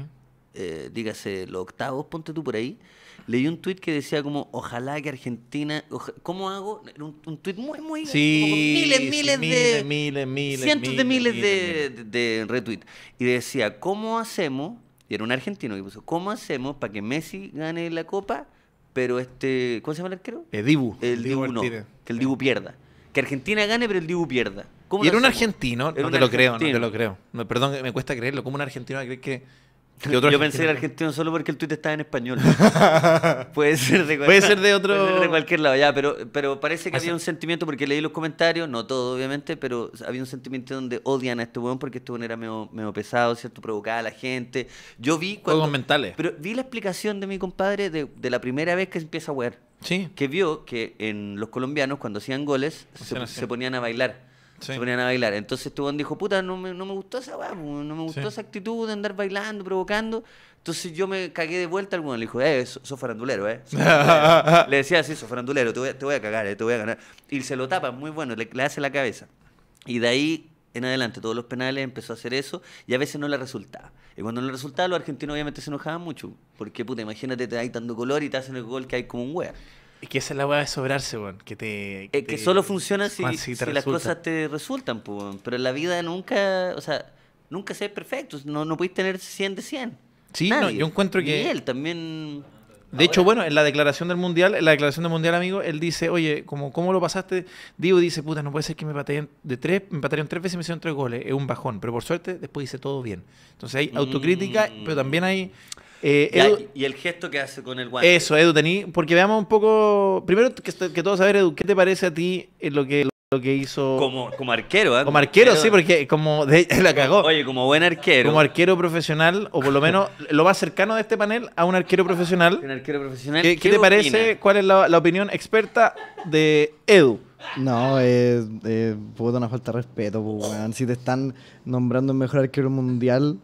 Eh, dígase los octavos, ponte tú por ahí, leí un tuit que decía como, ojalá que Argentina, ¿cómo hago? Un, un tuit muy, muy... miles, miles, de... Miles, miles, cientos de miles, de, retweets. Y decía, ¿cómo hacemos? Y era un argentino que puso, ¿cómo hacemos para que Messi gane la copa? Pero este, ¿cómo se llama el arquero? El Dibu. El, Dibu no, que el Dibu pierda. Que Argentina gane, pero el Dibu pierda y era un argentino, no te lo creo, no te lo creo. perdón, me cuesta creerlo. como un argentino va que.? Yo pensé que era argentino solo porque el tuit estaba en español. puede ser de cualquier, puede ser de otro ser de cualquier lado ya, pero pero parece que había un sentimiento porque leí los comentarios, no todo obviamente, pero había un sentimiento donde odian a este weón porque este weón era medio, pesado, cierto, provocaba a la gente. Yo vi cuando, mentales. Pero vi la explicación de mi compadre de, la primera vez que empieza a wear. Sí. Que vio que en los colombianos cuando hacían goles se, se ponían a bailar. Se ponían a bailar. Entonces un este dijo, puta, no me, no me gustó esa no me gustó esa actitud de andar bailando, provocando. Entonces yo me cagué de vuelta al Le dijo, eh, sos farandulero, eh. le decía, sí, sos farandulero, te voy, a, te voy a cagar, eh, te voy a ganar. Y se lo tapa, muy bueno, le, le hace la cabeza. Y de ahí en adelante, todos los penales empezó a hacer eso y a veces no le resultaba. Y cuando no le resultaba, los argentinos obviamente se enojaban mucho, porque puta, imagínate, te ahí tanto color y te hacen el gol que hay como un wea. Es que esa es la weá de sobrarse, weón. Que te. Que, eh, solo funciona si, las cosas te resultan, Pero la vida nunca. O sea, nunca se ve perfecto. No, no podéis tener 100 de 100. Sí, yo encuentro que. él también. De hecho, bueno, en la declaración del mundial, en la declaración del mundial, amigo, él dice, oye, como cómo lo pasaste, Digo dice, puta, no puede ser que me pateen de tres, me patearon tres veces y me hicieron tres goles, es un bajón, pero por suerte después hice todo bien. Entonces hay autocrítica, mm. pero también hay eh, y el gesto que hace con el guante. Eso, Edu, tení, porque veamos un poco, primero que, todo saber, Edu, ¿qué te parece a ti lo que que hizo. Como, como arquero, ¿ah? Como arquero, sí, porque como de, la cagó. Oye, como buen arquero. Como arquero profesional, o por lo menos lo más cercano de este panel a un arquero profesional. Un arquero profesional. ¿Qué, te parece? ¿Cuál es la, opinión experta de Edu? No, eh, eh puedo una falta de respeto, pues, Si te están nombrando el mejor arquero mundial,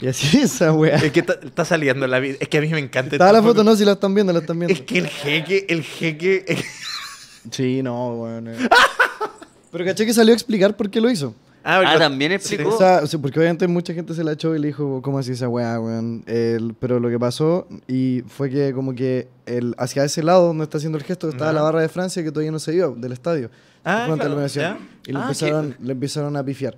y así esa weá. Es que está, saliendo la vida. Es que a mí me encanta. Está la foto, no, si la están viendo, la están viendo. Es que el jeque, el jeque. Sí, no, weón. Pero caché que salió a explicar por qué lo hizo. Ah, ah también explicó. o sea, porque obviamente mucha gente se la echó y le dijo, ¿cómo así esa weá, weón? pero lo que pasó y fue que como que el, hacia ese lado donde está haciendo el gesto, estaba la barra de Francia que todavía no se vio del estadio. Ah, claro, Y le, ah, empezaron, le empezaron a pifiar.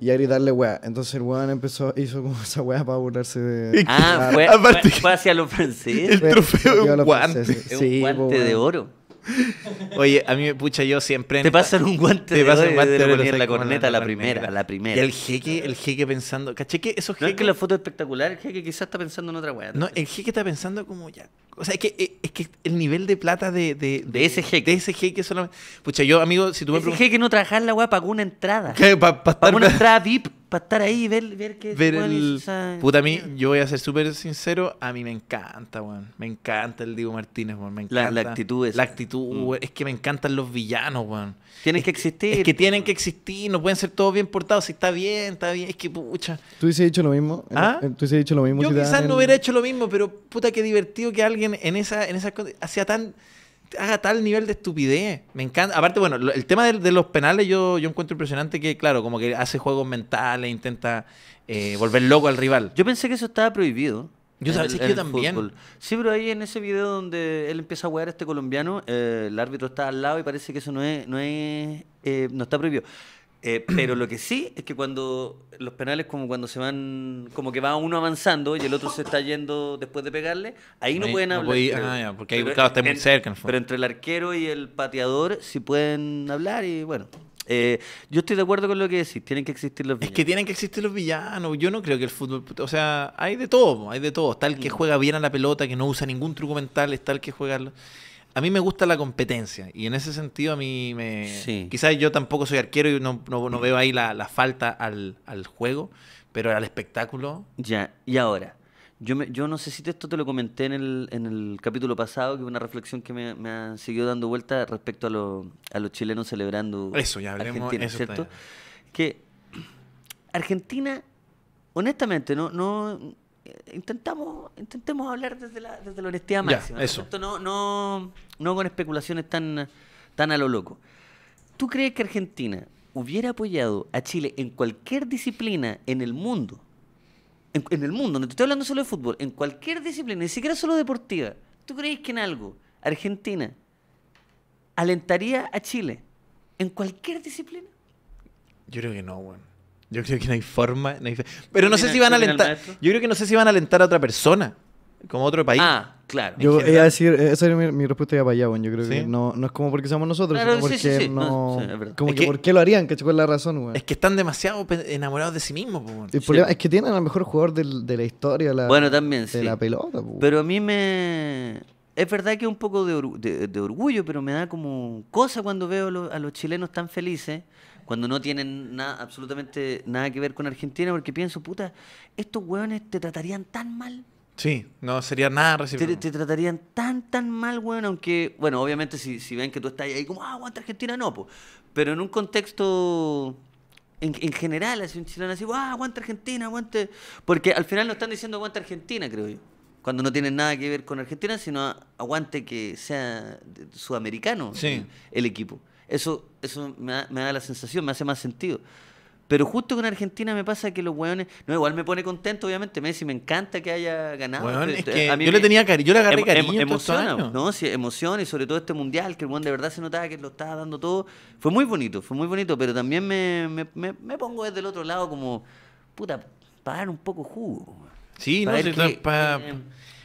y, a gritarle weá. Entonces el weón empezó, hizo como esa weá para burlarse de... Ah, fue, hacia los franceses. El trofeo de un guante. de oro. Oye, a mí, me pucha, yo siempre. Te pasan un guante. Te pasan un guante. De, la corneta la, primera, la, primera, Y el jeque, el jeque pensando. ¿Caché que esos jeques. No es que la foto es espectacular, el jeque quizás está pensando en otra weá. No, el jeque está pensando como ya. O sea, es que, eh, es que el nivel de plata de, ese jeque. De ese jeque solamente. Pucha, yo, amigo, si tú me Ese jeque no trabajar la weá pagó una entrada. ¿Qué? una entrada VIP para estar ahí y ver, ver qué ver el... Puta, a mí, yo voy a ser súper sincero, a mí me encanta, weón. Me encanta el Diego Martínez, weón. Me encanta. La, actitud es La actitud, Es que me encantan los villanos, weón. Tienen que existir. Es que tienen que existir, no pueden ser todos bien portados. Si está bien, está bien. Es que, pucha. ¿Tú hubiese dicho lo mismo? ¿Ah? ¿Tú hubiese dicho lo mismo? Yo quizás no hubiera hecho lo mismo, pero puta, qué divertido que alguien en esa, en esa hacía tan haga tal nivel de estupidez. Me encanta. Aparte, bueno, el tema de, los penales yo, yo, encuentro impresionante que, claro, como que hace juegos mentales, intenta eh, volver loco al rival. Yo pensé que eso estaba prohibido. Yo, yo también. Sí, pero ahí en ese video donde él empieza a jugar este colombiano, eh, el árbitro está al lado y parece que eso no es, no eh, no está prohibido. Eh, pero lo que sí es que cuando los penales como cuando se van, como que va uno avanzando y el otro se está yendo después de pegarle, ahí no, pueden hablar. ah, ya, porque ahí está muy cerca. pero entre el arquero y el pateador sí pueden hablar y bueno. Eh, yo estoy de acuerdo con lo que decís, tienen que existir los villanos. Es que tienen que existir los villanos. Yo no creo que el fútbol. O sea, hay de todo, hay de todo. Tal que mm. juega bien a la pelota, que no usa ningún truco mental, está el que juega a mí me gusta la competencia y en ese sentido a mí me... Quizás yo tampoco soy arquero y no, veo ahí la, falta al, juego, pero al espectáculo... Ya, y ahora, yo, me, yo no sé si esto te lo comenté en el, en el capítulo pasado, que es una reflexión que me, me ha seguido dando vuelta respecto a, a los chilenos celebrando... Eso, ya hablemos eso ¿cierto? Que Argentina, honestamente, no, no, intentamos, intentemos hablar desde la, desde la honestidad máxima. No, no, no con especulaciones tan, tan a lo loco. ¿Tú crees que Argentina hubiera apoyado a Chile en cualquier disciplina en el mundo? En, el mundo, no te estoy hablando solo de fútbol, en cualquier disciplina, ni siquiera solo deportiva. ¿Tú crees que en algo Argentina alentaría a Chile en cualquier disciplina? Yo creo que no, bueno. Yo creo que no hay forma. Pero no sé si van a alentar. Yo creo que no sé si van a alentar a otra persona, como otro país. Ah, claro. Yo iba a decir, eh, esa era mi, respuesta ya para allá, Yo creo que no, es como porque somos nosotros, sino porque no. como que, ¿por qué lo harían? ¿Cachai? ¿Cuál es la razón, güey Es que están demasiado enamorados de sí mismos, es que tienen al mejor jugador de la historia, bueno, también, de la pelota, Pero a mí me. Es verdad que un poco de, orgullo, pero me da como cosa cuando veo a los chilenos tan felices cuando no tienen nada, absolutamente nada que ver con Argentina, porque pienso, puta, estos hueones te tratarían tan mal. Sí, no sería nada recibir Te, tratarían tan, tan mal, weón, aunque, bueno, obviamente si, ven que tú estás ahí como, ah, aguanta Argentina, no, pues. Pero en un contexto en, general, así un chileno así, ah, aguanta Argentina, aguante. Porque al final no están diciendo aguanta Argentina, creo yo. Cuando no tienen nada que ver con Argentina, sino aguante que sea sudamericano el equipo. Eso, eso me da, me, da, la sensación, me hace más sentido. Pero justo con Argentina me pasa que los hueones. No, igual me pone contento, obviamente. me Messi me encanta que haya ganado. Este, yo le tenía le agarré cariño. ¿no? Sí, emociona y sobre todo este mundial, que el hueón de verdad se notaba que lo estaba dando todo. Fue muy bonito, fue muy bonito, pero también me, pongo desde el otro lado como. Puta, pagar un poco jugo. Sí, no,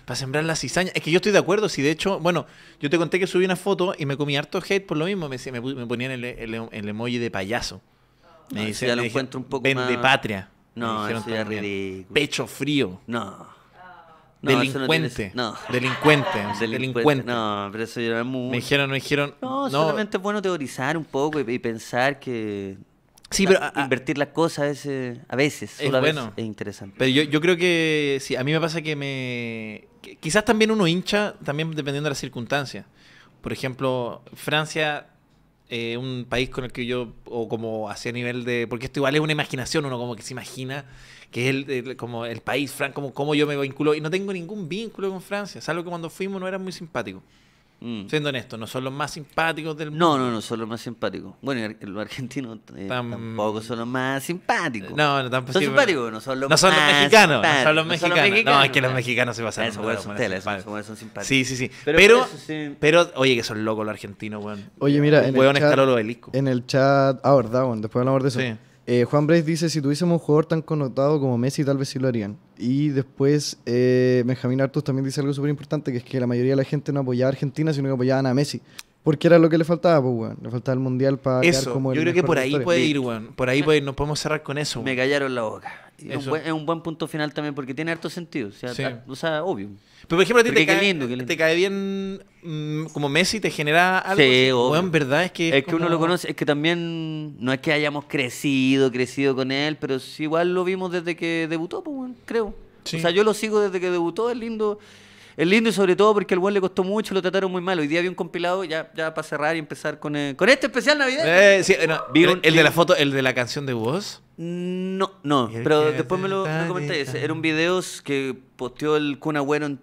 para sembrar la cizaña. Es que yo estoy de acuerdo, si de hecho, bueno, yo te conté que subí una foto y me comí harto hate por lo mismo, me, ponían el, el, emoji de payaso. Ah, me dice dicen, ya lo encuentro un poco Vende patria. No, eso ya ridículo. Pecho frío. No. delincuente. No, Delincuente, delincuente, No, pero eso era muy... Me dijeron, me dijeron... No, solamente es bueno teorizar un poco y, pensar que... Sí, pero invertir las cosas a veces, a veces, es, bueno, es interesante. Pero yo, yo creo que sí, a mí me pasa que me quizás también uno hincha, también dependiendo de las circunstancias. Por ejemplo, Francia, eh, un país con el que yo, o como hacia nivel de, porque esto igual es una imaginación, uno como que se imagina que es como el país, Fran, como, como yo me vinculo, y no tengo ningún vínculo con Francia, salvo que cuando fuimos no era muy simpático. Mm. Siendo honesto, no son los más simpáticos del mundo. No, no, no son los más simpáticos. Bueno, los argentinos eh, tampoco son los más simpáticos. No, no tampoco. Son simpáticos, no son los, mexicanos. No son los mexicanos. No, es que los mexicanos se pasan. Eso, bueno, son, son, simpáticos. Sí, sí, sí. Pero, pero, oye, que son locos los argentinos, weón. Oye, mira, en el, chat, en el chat. Ah, verdad, weón. Después hablamos de eso. Sí. Eh, Juan Brace dice, si tuviésemos un jugador tan connotado como Messi, tal vez sí lo harían. Y después, eh, Benjamín Artus también dice algo súper importante, que es que la mayoría de la gente no apoyaba a Argentina, sino que apoyaban a Messi. Porque era lo que le faltaba, pues, weón. Le faltaba el mundial para eso, como el Yo creo que por ahí puede ir, Por ahí nos podemos cerrar con eso. Me callaron la boca. Es un, buen, punto final también, porque tiene harto sentido. sea, o sea obvio. Pero por ejemplo, a ti te, cae, bien mm, como Messi, te genera algo. Sí, verdad es que. que uno lo conoce, es que también no es que hayamos crecido, crecido con él, pero sí, igual lo vimos desde que debutó, pues, creo. O sea, yo lo sigo desde que debutó, es lindo es lindo y sobre todo porque el buen le costó mucho, lo trataron muy mal. Hoy día había un compilado, ya, ya para cerrar y empezar con, eh, con este especial navideño. Eh, sí, el, de la foto, el de la canción de voz. No, no, pero después me lo, comenté. Eran Era un video que posteó el cuna bueno en,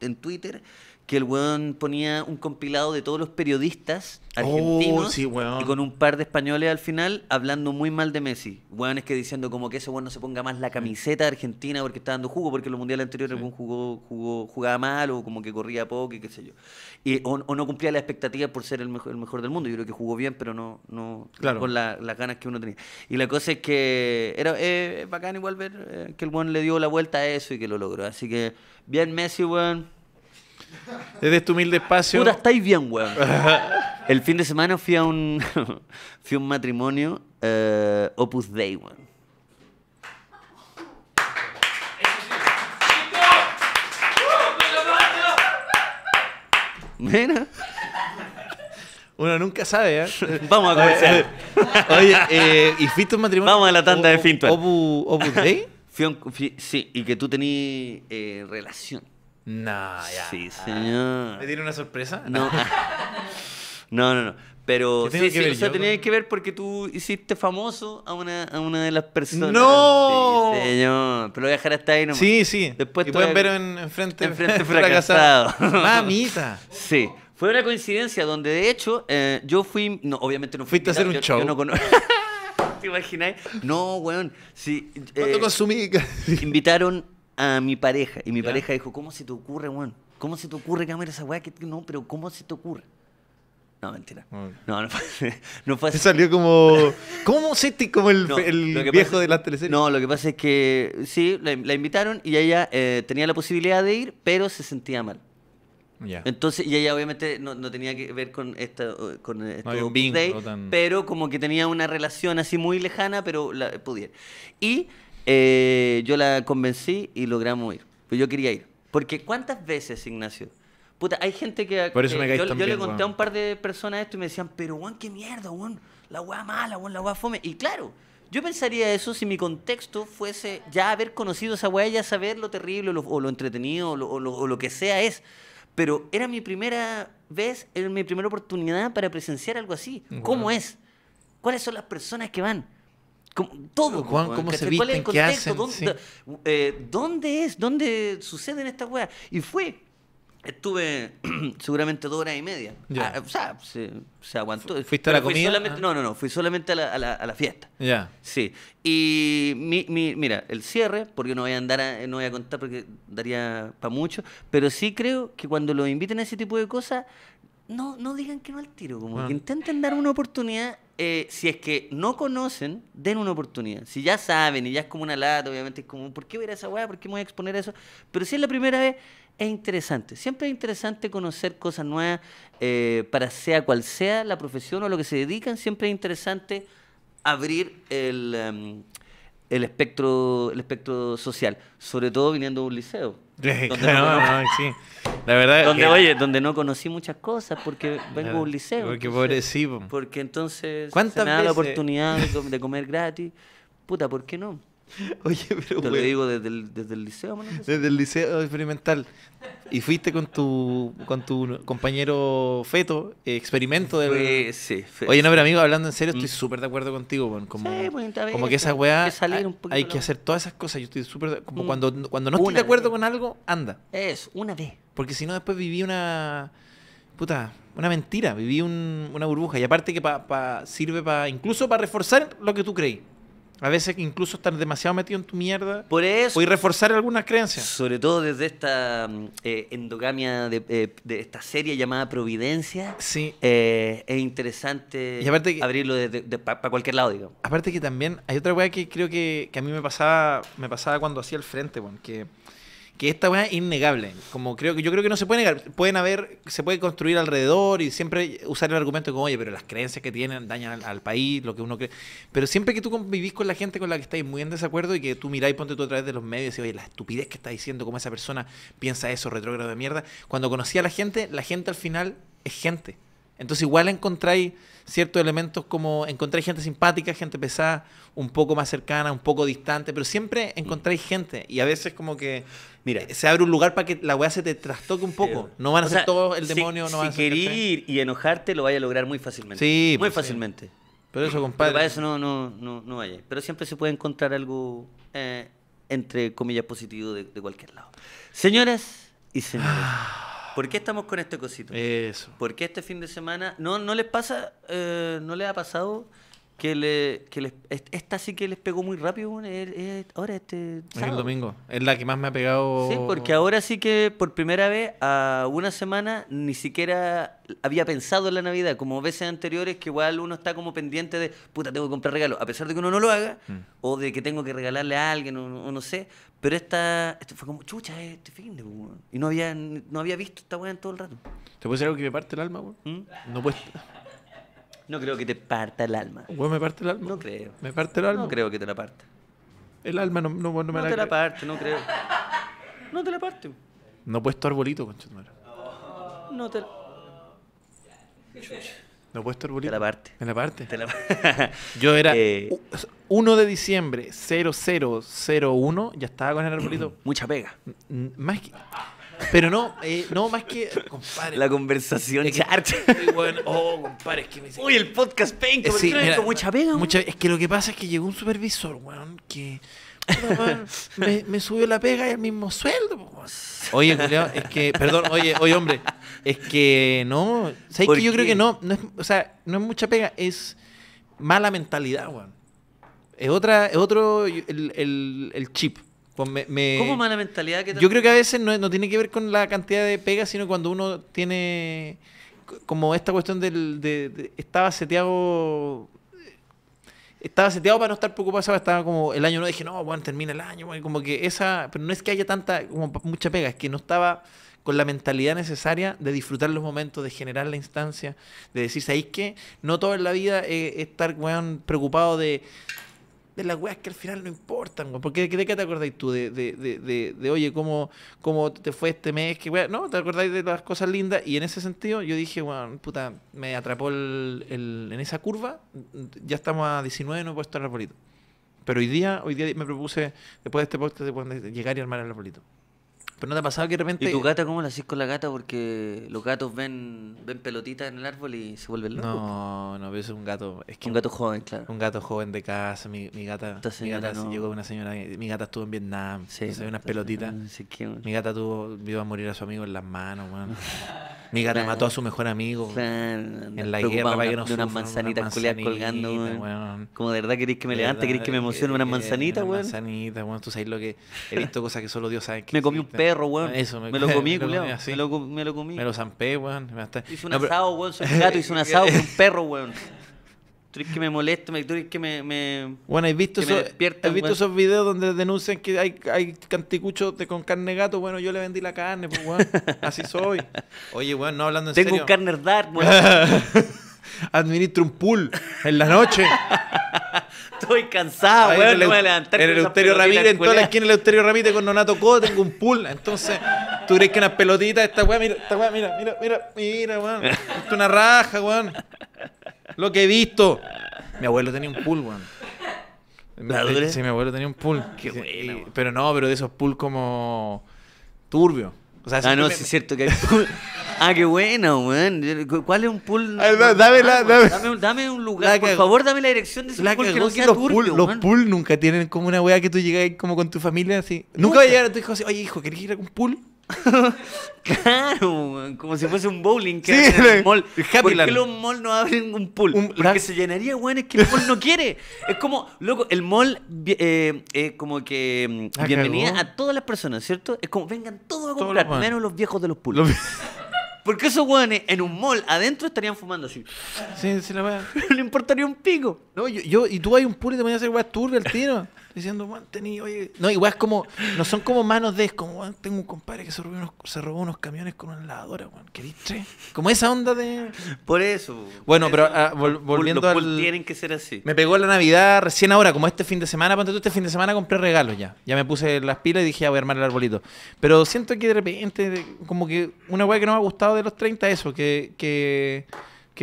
en Twitter que el weón ponía un compilado de todos los periodistas oh, argentinos y con un par de españoles al final hablando muy mal de Messi. Weón es que diciendo como que ese weón no se ponga más la camiseta argentina porque está dando jugo, porque en los mundiales anteriores jugó, jugó, jugaba mal o como que corría poco y qué sé yo. Y, o, no cumplía las expectativas por ser el mejor, mejor del mundo. Yo creo que jugó bien, pero no, no con las ganas que uno tenía. Y la cosa es que era eh, bacán igual ver eh, que el weón le dio la vuelta a eso y que lo logró. Así que bien Messi, weón desde este humilde espacio. Pura, estáis bien, weón. El fin de semana fui a un, fui a un matrimonio eh, Opus Dei, weón. Mira. Uno nunca sabe, ¿eh? Vamos a comenzar Oye, eh, ¿y fuiste a un matrimonio? Vamos a la tanda de Finto. ¿Opus Dei? sí, y que tú tenías eh, relación. No, ya. Sí, ah. señor. ¿Me tiene una sorpresa? No. no, no, no. Pero sí, sí, o sea, tenía que ver porque tú hiciste famoso a una, a una de las personas. ¡No! Sí, señor. Pero lo voy a dejar hasta ahí nomás. Sí, sí. Después y pueden ver en, en, frente, en frente fracasado. ¡Mamita! Sí. Fue una coincidencia donde, de hecho, eh, yo fui... No, obviamente no fui... Fuiste a hacer un show. no ¿Te imagináis? No, weón. Sí, ¿Cuánto eh, consumí? invitaron a mi pareja. Y mi pareja dijo, ¿cómo se te ocurre, weón? ¿Cómo se te ocurre cámara esa weá? Que, no, pero ¿cómo se te ocurre? No, mentira. No, no fue, no así. salió como. ¿Cómo Como el, el viejo de las teleseries. No, lo que pasa es que sí, la, invitaron y ella eh, tenía la posibilidad de ir, pero se sentía mal. Entonces, y ella obviamente no, no, tenía que ver con esta con este pero como que tenía una relación así muy lejana, pero la, pudiera. Y eh, yo la convencí y logramos ir. Pues yo quería ir. Porque ¿cuántas veces, Ignacio? hay gente que... Por eso me yo, yo le conté a un par de personas esto y me decían, pero Juan, qué mierda, Juan. La weá mala, Juan, la weá fome. Y claro, yo pensaría eso si mi contexto fuese ya haber conocido esa weá, ya saber lo terrible o lo entretenido o lo, que sea es. Pero era mi primera vez, era mi primera oportunidad para presenciar algo así. ¿Cómo es? ¿Cuáles son las personas que van? todo, ¿cómo, se visten, ¿Cuál es el contexto? Hacen, ¿Dónde, sí. Eh, ¿Dónde es? Y fue Estuve seguramente dos horas y media. Ah, o sea, se, aguantó. ¿Fuiste a la comida? Ah. No, no, no. Fui solamente a la, fiesta. Ya. Sí. Y mi, mira, el cierre, porque no voy a andar, no voy a contar porque daría para mucho. Pero sí creo que cuando lo inviten a ese tipo de cosas, no, no digan que no al tiro. Como ah. intenten dar una oportunidad eh, si es que no conocen, den una oportunidad. Si ya saben y ya es como una lata, obviamente es como, ¿por qué voy a esa weá? ¿Por qué me voy a exponer eso? Pero si es la primera vez, es interesante. Siempre es interesante conocer cosas nuevas eh, para sea cual sea la profesión o lo que se dedican. Siempre es interesante abrir el, em, el, espectro, el espectro social, sobre todo viniendo de un liceo donde no, no, sí. La verdad donde, oye, donde no conocí muchas cosas porque vengo de un liceo. Porque pobrecito. Porque entonces se me da la oportunidad de comer gratis. Puta, ¿por qué no? Oye, pero. Te lo digo desde el, desde el liceo, Desde el liceo experimental. Y fuiste con tu, con tu compañero Feto, experimento del. Fue, sí, Oye, no, pero amigo, hablando en serio, estoy mm. súper de acuerdo contigo, Como, pues, como que esa weá. Hay que, hacer todas esas cosas. Yo estoy súper. Como mm. cuando, cuando no estoy de acuerdo con algo, anda. Es, una vez. Porque si no, después viví una. Puta, una mentira. Viví una burbuja. Y aparte que sirve para. Incluso para reforzar lo que tú crees. A veces incluso estar demasiado metido en tu mierda. Por eso. Y reforzar algunas creencias. Sobre todo desde esta mm, eh, endogamia eh, de, esta serie llamada Providencia. Sí. Eh, es interesante y aparte abrirlo para cualquier lado, digo. Aparte que también hay otra weá que creo que, a mí me pasaba, me pasaba cuando hacía el frente, porque que esta weá es innegable. Como creo que yo creo que no se puede negar. Pueden haber, se puede construir alrededor y siempre usar el argumento como, oye, pero las creencias que tienen dañan al, país, lo que uno cree. Pero siempre que tú convivís con la gente con la que estáis muy en desacuerdo y que tú miráis, ponte tú a través de los medios y decís, oye, la estupidez que está diciendo, cómo esa persona piensa eso, retrógrado de mierda. Cuando conocí a la gente, la gente al final es gente. Entonces igual encontráis ciertos elementos como encontráis gente simpática, gente pesada, un poco más cercana, un poco distante, pero siempre encontráis gente y a veces como que mira, se abre un lugar para que la weá se te trastoque un poco. No van a ser todos el demonio, no van a querer ir y enojarte lo vaya a lograr muy fácilmente. Sí, muy pues fácilmente. Pero eso, compadre. para eso no, no, no, no vaya. Pero siempre se puede encontrar algo eh, entre comillas positivo de, de cualquier lado. Señoras y señores. Ah, ¿Por qué estamos con este cosito? Eso. ¿Por qué este fin de semana? ¿No, no les pasa, eh, no les ha pasado que le, que les, esta sí que les pegó muy rápido ahora este el domingo es la que más me ha pegado sí porque ahora sí que por primera vez a una semana ni siquiera había pensado en la navidad como veces anteriores que igual uno está como pendiente de puta tengo que comprar regalo a pesar de que uno no lo haga mm. o de que tengo que regalarle a alguien o, no sé pero esta esto fue como chucha este fin de y no había no había visto esta weá en todo el rato te puede ser algo que me parte el alma ¿Mm? no pues No creo que te parta el alma. me parte el alma. No creo. Me parte el alma. No creo que te la parta. El alma no, no, la... me no te la parte, no creo. No te la parte. No he puesto arbolito, madre. No te la... No he puesto arbolito. Te la parte. En la parte. Te la... Yo era 1 eh. de diciembre 0001, ya estaba con el arbolito. Mucha pega. Más que... Pero no, eh, no, más que, La conversación charcha. oh, compadre, Uy, el podcast pero mucha pega. Mucha, es que lo que pasa es que llegó un supervisor, weón, que. me, me, subió la pega y el mismo sueldo. Oye, es que, perdón, oye, oye, hombre, es que no, ¿sabes que yo creo que no, no es, o sea, no es mucha pega, es mala mentalidad, weón. Es otra, es otro el, el, el chip. Pues ¿Cómo mala mentalidad que Yo creo que a veces no, tiene que ver con la cantidad de pegas, sino cuando uno tiene como esta cuestión del, de, estaba seteado estaba seteado para no estar preocupado, estaba como el año no dije, no, bueno, termina el año, como que esa, pero no es que haya tanta, como mucha pega, es que no estaba con la mentalidad necesaria de disfrutar los momentos, de generar la instancia, de decir, ¿sabéis que... No todo en la vida es estar, weón, preocupado de, de las weas que al final no importan, weón. Porque ¿de qué te acordáis tú? De, de, de, de, oye, ¿cómo, ¿cómo te fue este mes? Que, no, te acordáis de las cosas lindas. Y en ese sentido, yo dije, weón, puta, me atrapó el, el, en esa curva. Ya estamos a 19, no he puesto el arbolito. Pero hoy día, hoy día me propuse, después de este poste, de llegar y armar el arbolito. Pero no te ha pasado que de repente. ¿Y tu gata cómo la haces con la gata? Porque los gatos ven, ven pelotitas en el árbol y se vuelven locos. No, no, pero es un gato. Es que un gato joven, claro. Un gato joven de casa. Mi, mi gata. Mi gata una señora. Mi gata estuvo en Vietnam. Sí. unas pelotitas. Mi gata tuvo, iba a morir a su amigo en las manos, bueno. Mi gata mató a su mejor amigo. En la guerra, para que no De unas manzanitas colgando, Como de verdad querés que me levante, verdad, que me emocione unas manzanitas, weón. Manzanitas, weón. Tú sabes lo que. He visto cosas que solo Dios sabe. me comí un perro, weón. Eso, me, lo comí, culiado. Me, me, lo comí. Me lo zampé, weón. Hizo un asado, weón. Soy gato, hizo un asado con un perro, weón. McDonald's que me molesta, que me. me bueno, ¿has visto, esos, videos donde denuncian que hay, hay canticuchos de, con carne gato? Bueno, yo le vendí la carne, pues, así soy. Oye, weón, bueno, no hablando en serio. Tengo un carne dark, weón. Administro un pool en la noche. Estoy cansado, güey. weón. voy levantar. En el Euterio Ramírez, en toda la esquina del Euterio Ramírez con Nonato Co, tengo un pool. Entonces, tú crees que unas pelotitas, esta weá, mira, esta weá, mira, mira, mira, mira, weón. Es una raja, weón. Lo que he visto. Mi abuelo tenía un pool, weón. ¿La Sí, mi abuelo tenía un pool. Qué bueno. pero no, pero de esos pool como turbio. O sea, ah, no, sí es cierto que hay pool. ah, qué bueno, weón. ¿Cuál es un pool? Ah, dame, dame. un lugar, por favor, dame la dirección de ese pool que, no sea los turbio, pool, Los pools nunca tienen como una weá que tú llegas como con tu familia así. Nunca va a llegar a tu hijo así, oye, hijo, ¿querés ir a un pool? claro, como si fuese un bowling que sí, en el mall. ¿Por qué los malls no abren un pool? Lo Porque se llenaría, weón, es que el mall no quiere. Es como, loco, el mall eh, es como que mm, bienvenida a todas las personas, ¿cierto? Es como, vengan todos a comprar, menos los viejos de los pools. Porque esos weones en un mall adentro estarían fumando así. Sí, sí, la weá. no le importaría un pico. No, yo, yo y tú hay un pool y te ponías a hacer weón, turbia al tiro diciendo, bueno, oye. No, igual es como, no son como manos de, es como, tengo un compadre que se robó unos, camiones con una lavadora, bueno, ¿qué viste? Como esa onda de. Por eso. Bueno, pero ah, volviendo los al. Tienen que ser así. Me pegó la Navidad recién ahora, como este fin de semana, cuando tú este fin de semana compré regalos ya. Ya me puse las pilas y dije, ah, voy a armar el arbolito. Pero siento que de repente, como que una weá que no me ha gustado de los 30 eso, que, que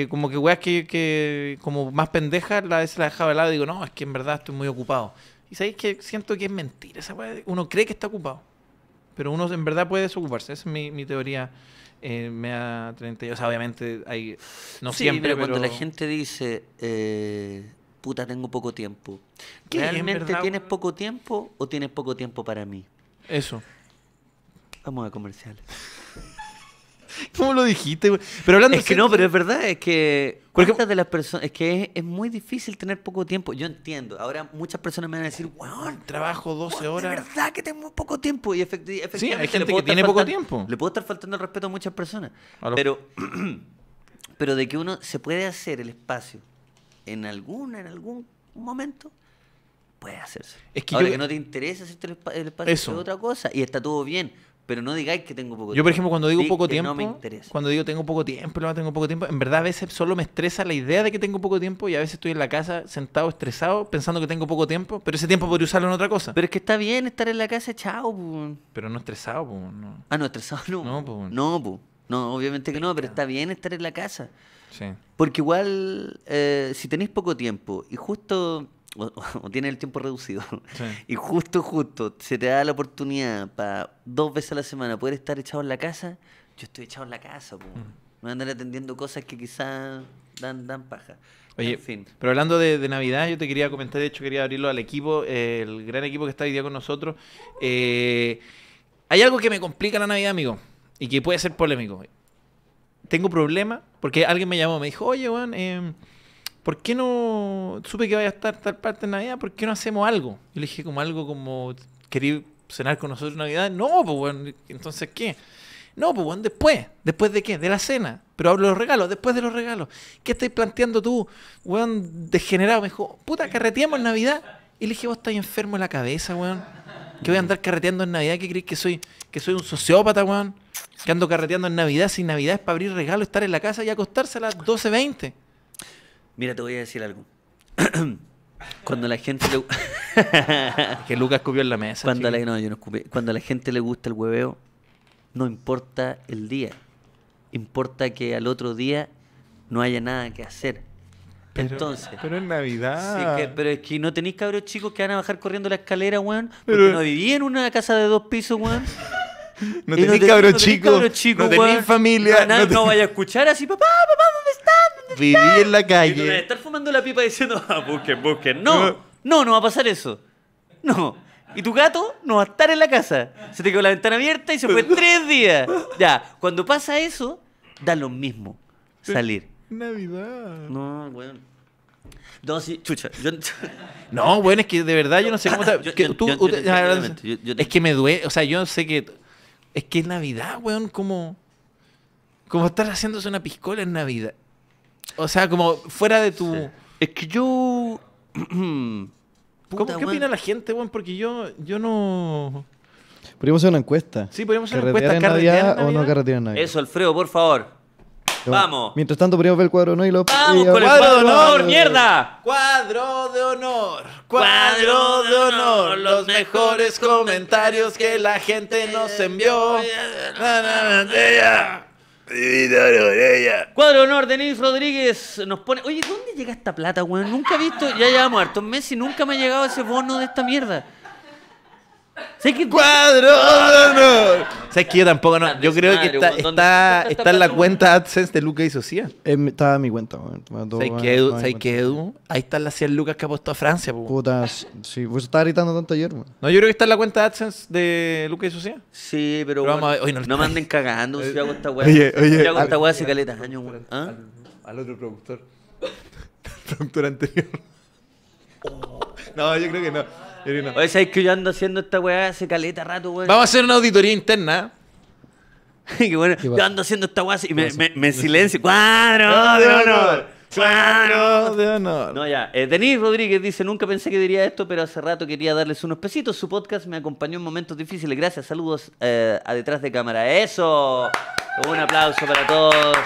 como que weas que, que como más pendeja la veces la dejaba de lado y digo, no, es que en verdad estoy muy ocupado. Y sabéis que siento que es mentira Uno cree que está ocupado, pero uno en verdad puede desocuparse. Esa es mi, teoría. Eh, me 30 obviamente hay. No siempre. cuando la gente dice. Eh, puta, tengo poco tiempo. tienes poco tiempo o tienes poco tiempo para mí? Eso. Vamos a comerciales. ¿Cómo lo dijiste, Pero hablando es que no, pero es verdad, es que de las personas, es que es, muy difícil tener poco tiempo. Yo entiendo. Ahora muchas personas me van a decir, "Weón, trabajo 12 horas." Es verdad que tengo poco tiempo y efectivamente sí, hay gente que tiene poco tiempo. Le puedo estar faltando el respeto a muchas personas, pero pero de que uno se puede hacer el espacio en alguna en algún momento puede hacerse. Es que, Ahora que no te interesa hacer el, espacio es otra cosa y está todo bien. Pero no digáis que tengo poco tiempo. Yo, por ejemplo, cuando digo poco tiempo, cuando digo tengo poco tiempo, no tengo poco tiempo, en verdad a veces solo me estresa la idea de que tengo poco tiempo y a veces estoy en la casa sentado, estresado, pensando que tengo poco tiempo, pero ese tiempo podría usarlo en otra cosa. Pero es que está bien estar en la casa, chao, Pero no estresado, No. Ah, no, estresado no. No, No, obviamente que no, pero está bien estar en la casa. Sí. Porque igual, eh, si tenéis poco tiempo y justo o, tiene el tiempo reducido y justo, justo se te da la oportunidad para dos veces a la semana poder estar echado en la casa, yo estoy echado en la casa, Me van me andar atendiendo cosas que quizás dan, dan paja. Oye, en fin. pero hablando de, Navidad, yo te quería comentar, de hecho quería abrirlo al equipo, el gran equipo que está hoy día con nosotros. Eh, hay algo que me complica la Navidad, amigo, y que puede ser polémico. Tengo problema, porque alguien me llamó, me dijo, oye, Juan, eh, em, ¿por qué no supe que vaya a estar tal parte en Navidad? ¿Por qué no hacemos algo? Yo le dije como algo como, ¿querí cenar con nosotros en Navidad? No, pues bueno, entonces ¿qué? No, pues bueno, después. ¿Después de qué? De la cena. Pero hablo de los regalos, después de los regalos. ¿Qué estáis planteando tú, weón, degenerado? Me dijo, puta, carreteamos en Navidad. Y le dije, vos estás enfermo en la cabeza, weón. Que voy a andar carreteando en Navidad, ¿qué crees que soy? Que soy un sociópata, weón. Que ando carreteando en Navidad, sin Navidad es para abrir regalos, estar en la casa y acostarse a las 12.20. Mira, te voy a decir algo. Cuando la gente le... que Lucas escupió en la mesa. Cuando, la... No, yo no Cuando a la gente le gusta el hueveo, no importa el día. Importa que al otro día no haya nada que hacer. Pero, Entonces. Pero es Navidad. pero es que no tenéis cabros chicos que van a bajar corriendo la escalera, weón. Porque pero... no viví en una casa de dos pisos, weón. no tenéis cabros chicos. No tenéis no familia. No, vaya a escuchar así, papá, papá Viví en la calle. estar fumando la pipa diciendo, ah, busquen, busquen. No, no, no va a pasar eso. No. Y tu gato no va a estar en la casa. Se te quedó la ventana abierta y se fue tres días. Ya, cuando pasa eso, da lo mismo salir. Navidad. No, bueno. No, sí, chucha. No, bueno, es que de verdad yo no sé cómo... Es que me duele, o sea, yo sé que... Es que es Navidad, weón, como... Como estar haciéndose una piscola en Navidad. O sea, como fuera de tu. Es que yo. ¿Cómo, ¿Qué opina la gente, weón? Porque yo, yo no. Podríamos hacer una encuesta. Sí, podríamos hacer una encuesta. En o no carretear en Eso, Alfredo, por favor. Vamos. Mientras tanto, podríamos ver el cuadro de honor y lo. ¡Vamos con el cuadro de honor, mierda! Cuadro de honor, cuadro de honor. Los mejores comentarios que la gente nos envió. Cuadro de honor, Denis Rodríguez nos pone. Oye, ¿dónde llega esta plata, weón? Nunca he visto. Ya llevamos muerto Messi y nunca me ha llegado ese bono de esta mierda. ¿Sabes ¡Cuadro! ¿Sabes que yo tampoco no? Yo creo que está, está, está en la cuenta AdSense de Lucas y Socia. Em, está en mi cuenta. ¿Sabes que Edu? Ahí están las 100 lucas que ha puesto a Francia. Putas. Sí, pues estaba gritando tanto ayer. No, yo creo que está en la cuenta AdSense de Lucas y Socia. Sí, pero, no, me anden cagando yo hago esta weá. Oye, oye. Yo esta weá hace caletas años, ¿Ah? Al, otro productor. Al productor anterior. No, yo creo que no. Irina. Oye, ¿sabes que yo ando haciendo esta weá hace caleta rato, weón? Vamos a hacer una auditoría interna. yo ando haciendo esta weá y me, silencio. ¡Cuadro de honor! ¡Cuadro de honor! No, ya. Eh, Denis Rodríguez dice: Nunca pensé que diría esto, pero hace rato quería darles unos pesitos. Su podcast me acompañó en momentos difíciles. Gracias. Saludos eh, a detrás de cámara. ¡Eso! Un aplauso para todos.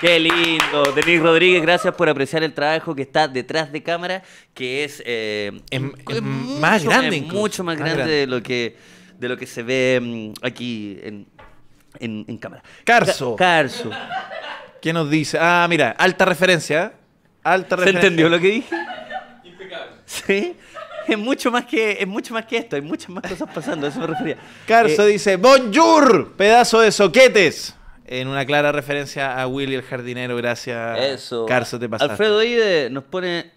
Qué lindo. Denis Rodríguez, gracias por apreciar el trabajo que está detrás de cámara, que es, más mucho, grande. mucho más, grande, De, lo que, de lo que se ve mm, aquí en, cámara. Carso. Carso. ¿Qué nos dice? Ah, mira, alta referencia. ¿eh? Alta ¿Se entendió lo que dije? Sí es mucho más que es mucho más que esto, hay muchas más cosas pasando, a eso me refería. Carso eh, dice, "Bonjour, pedazo de soquetes." en una clara referencia a Willy el jardinero, gracias. Eso. Carso, te pasaste. Alfredo Ide nos pone.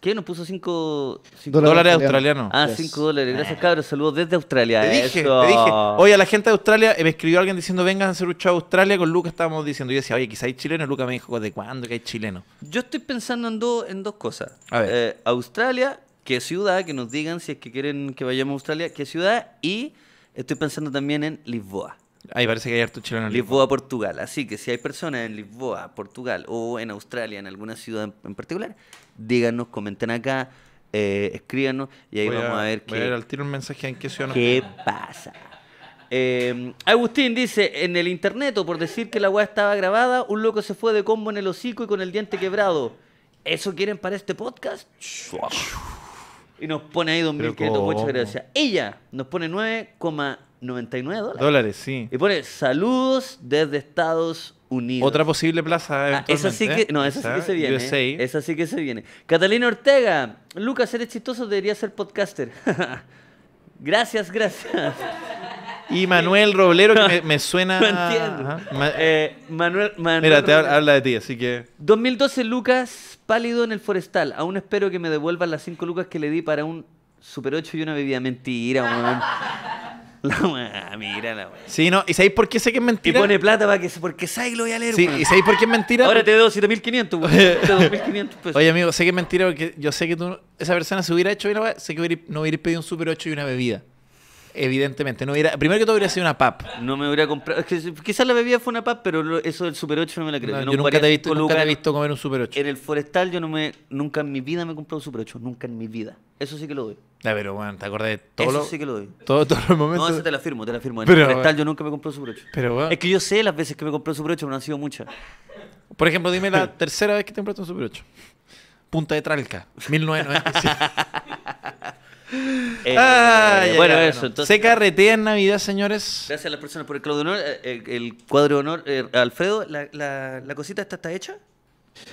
¿Qué? Nos puso 5 dólares australianos. Ah, 5 dólares. Gracias, eh. cabros. Saludos desde Australia. Te dije, te dije. Oye, a la gente de Australia eh, me escribió alguien diciendo: vengan a hacer un show a Australia. Con Luca, estábamos diciendo. Yo decía, oye, quizá hay chilenos. Luca me dijo: ¿de cuándo que hay chilenos? Yo estoy pensando en, en dos cosas. A ver. Eh, Australia, qué ciudad, que nos digan si es que quieren que vayamos a Australia, qué ciudad. Y estoy pensando también en Lisboa. Ahí parece que hay harto chileno en Lisboa. Lisboa, Portugal. Así que si hay personas en Lisboa, Portugal o en Australia, en alguna ciudad en particular, díganos, comenten acá, eh, escríbanos y ahí vamos a, ver qué. un mensaje qué pasa? Em, Agustín dice, en el internet, o por decir que la weá estaba grabada, un loco se fue de combo en el hocico y con el diente quebrado. ¿Eso quieren para este podcast? Y nos pone ahí muchas gracias. Ella nos pone 9,9 99 dólares. Dólares, sí. Y pone saludos desde Estados Unidos. Otra posible plaza. Ah, esa sí que, no, esa, sí que ¿eh? se viene. ¿eh? Esa sí que se viene. Catalina Ortega, Lucas, eres chistoso, debería ser podcaster. gracias, gracias. Y Manuel Roblero, que me, suena. No eh, Manuel, Mira, te habla de ti, así que. 2012, Lucas, pálido en el forestal. Aún espero que me devuelvan las 5 lucas que le di para un Super 8 y una bebida. Mentira, la mira la Sí, no, ¿y sabéis por qué sé que es mentira? Y pone plata para que porque sabes lo voy a leer. Sí, ¿y sabéis por qué es mentira? Ahora te doy 7500, Te doy 2500 pesos. Oye, amigo, sé que es mentira porque yo sé que tú esa persona se hubiera hecho, sé que no hubiera pedido un super 8 y una bebida. Evidentemente, no hubiera, primero que todo hubiera sido una pap. No me hubiera comprado. quizás la bebida fue una pap, pero eso del Super 8 no me la creo. yo nunca te, he visto, nunca he visto comer un Super 8. En el forestal yo no me, nunca en mi vida me he comprado un Super 8, nunca en mi vida. Eso sí que lo doy. Ya, pero bueno, ¿te acordé de todo Eso sí que lo doy. Todos los momentos. No, eso te la firmo, te la firmo. En el forestal yo nunca me compré un Super 8. Pero bueno. Es que yo sé las veces que me compré un Super 8, pero no han sido muchas. Por ejemplo, dime la tercera vez que te compraste un Super 8. Punta de Tralca, 1997. Eh, ah, bueno, se carretea en Navidad, señores. Gracias a las personas por el cuadro de honor. Eh, eh, el, cuadro de honor, Alfredo, la, cosita esta está hecha.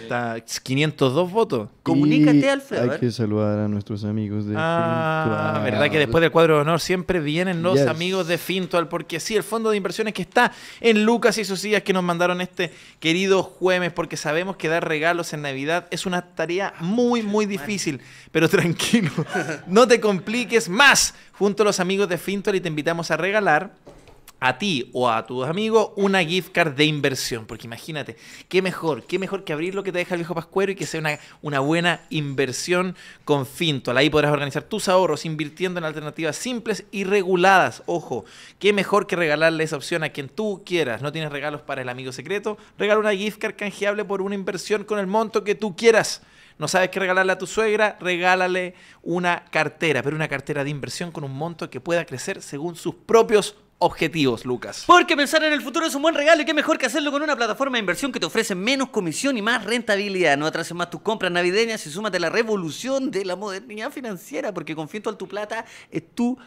Está 502 votos. Comunícate, Alfredo. Hay que saludar a nuestros amigos de Ah, La verdad que después del cuadro de honor siempre vienen los amigos de Fintual, porque sí, el fondo de inversiones que está en Lucas y sus sillas que nos mandaron este querido jueves, porque sabemos que dar regalos en Navidad es una tarea muy, muy difícil. Pero tranquilo, no te compliques más. Junto a los amigos de Fintual y te invitamos a regalar a ti o a tus amigos una gift card de inversión. Porque imagínate, qué mejor, qué mejor que abrir lo que te deja el viejo Pascuero y que sea una, una buena inversión con finto. Ahí podrás organizar tus ahorros invirtiendo en alternativas simples y reguladas. Ojo, qué mejor que regalarle esa opción a quien tú quieras. No tienes regalos para el amigo secreto. Regala una gift card canjeable por una inversión con el monto que tú quieras. No sabes qué regalarle a tu suegra, regálale una cartera, pero una cartera de inversión con un monto que pueda crecer según sus propios objetivos, Lucas. Porque pensar en el futuro es un buen regalo y qué mejor que hacerlo con una plataforma de inversión que te ofrece menos comisión y más rentabilidad. No atrases más tus compras navideñas y súmate a la revolución de la modernidad financiera, porque confío en tu, plata, es tu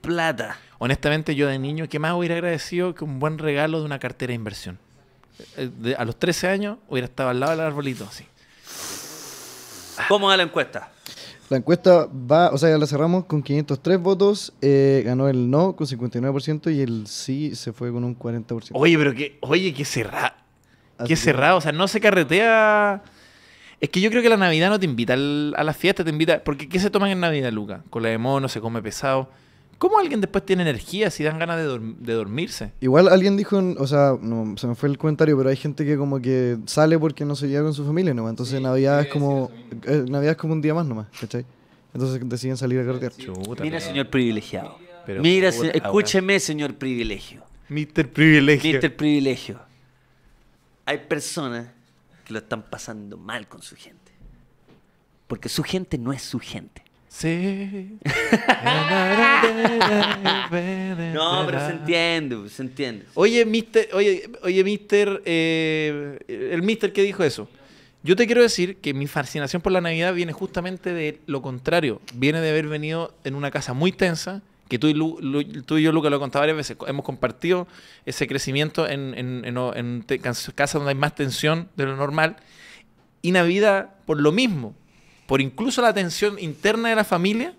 plata. Honestamente, yo de niño, ¿qué más hubiera agradecido que un buen regalo de una cartera de inversión? Eh, a los 13 años hubiera estado al lado del arbolito, así. ¿Cómo va la encuesta? La encuesta va, o sea, ya la cerramos con 503 votos, eh, ganó el no con 59% y el sí se fue con un 40%. Oye, pero que, oye, qué cerrado. Qué cerrado, o sea, no se carretea. Es que yo creo que la Navidad no te invita a las fiestas, te invita. Porque ¿qué se toman en Navidad, Luca? Con la de mono, se come pesado. ¿Cómo alguien después tiene energía si dan ganas de, dormirse? Igual alguien dijo, o sea, se me fue el comentario, pero hay gente que como que sale porque no se llega con su familia no, Entonces Navidad es como eh, eh, Navidad es como un día más nomás, ¿cachai? Entonces deciden salir a carretear. Mira, señor privilegiado. Mira, escúcheme, señor privilegio. Mister privilegio. Mister privilegio. Hay personas que lo están pasando mal con su gente. Porque su gente no es su gente. Sí. no, pero se entiende, pues, se entiende. Oye, mister, oye, oye, mister, eh, el mister que dijo eso. Yo te quiero decir que mi fascinación por la Navidad viene justamente de lo contrario. Viene de haber venido en una casa muy tensa, que tú y, y yo, Luca, lo he contado varias veces. Hemos compartido ese crecimiento en, en, en casas donde hay más tensión de lo normal. Y Navidad, por lo mismo, por incluso la tensión interna de la familia,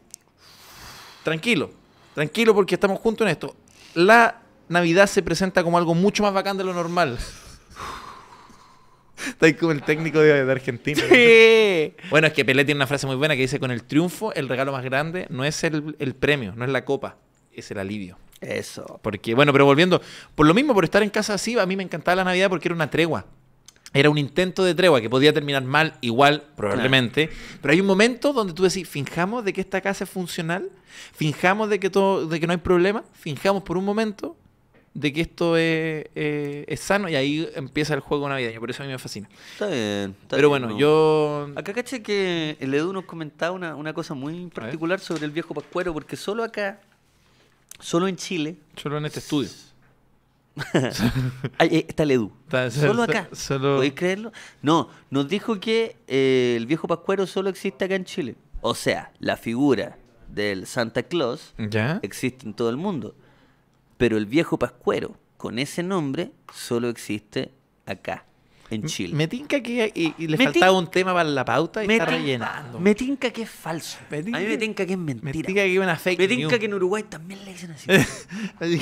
tranquilo, tranquilo porque estamos juntos en esto. La Navidad se presenta como algo mucho más bacán de lo normal. Estás como el técnico de, Argentina. Bueno, es que Pelé tiene una frase muy buena que dice: Con el triunfo, el regalo más grande no es el, el, premio, no es la copa, es el alivio. Eso. Porque, bueno, pero volviendo, por lo mismo, por estar en casa así, a mí me encantaba la Navidad porque era una tregua era un intento de tregua que podía terminar mal, igual, probablemente. Pero hay un momento donde tú decís, finjamos de que esta casa es funcional, finjamos de que, todo, de que no hay problema, finjamos por un momento de que esto es, eh, sano y ahí empieza el juego navideño. Por eso a mí me fascina. Está bien. Está Pero bueno, yo... Acá caché que el Edu nos comentaba una, una cosa muy particular sobre el viejo Pascuero, porque solo acá, solo en Chile... Solo en este estudio está el Edu. solo acá. ¿Podéis creerlo? No, nos dijo que eh, el viejo Pascuero solo existe acá en Chile. O sea, la figura del Santa Claus ¿Ya? existe en todo el mundo. Pero el viejo Pascuero, con ese nombre, solo existe acá, en Chile. Me que eh, y, le faltaba un tema para la pauta y está rellenando. Me tinca que es falso. a mí me tinca que es mentira. Me tinca que es una fake Me tinca que en Uruguay también le dicen así. así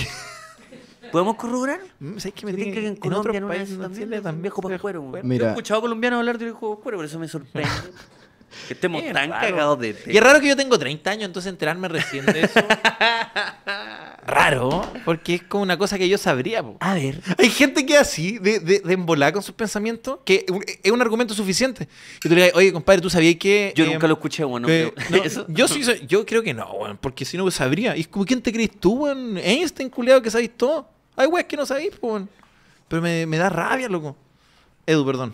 ¿Podemos corroborar? Mm, ¿Sabes que me tienen que en Colombia, en, otros países, también, viejo pascuero? Mira. Yo he escuchado a colombianos hablar de viejo pascuero, por eso me sorprende. Que estemos tan cagados de ti. Y es raro que yo tengo 30 años, entonces enterarme recién de eso. raro, porque es como una cosa que yo sabría. Po. A ver. Hay gente que es así, de, de, de embolada con sus pensamientos, que es un argumento suficiente. Yo tú le digas, oye, compadre, ¿tú sabías que...? Yo eh, nunca lo escuché, bueno. Yo, sí, yo creo que no, bueno, porque si no pues sabría. Y como, ¿quién te crees tú, bueno? Einstein, culiado, que sabes todo. Ay, güey, es que no sabéis, pues. Pero me, da rabia, loco. Edu, perdón.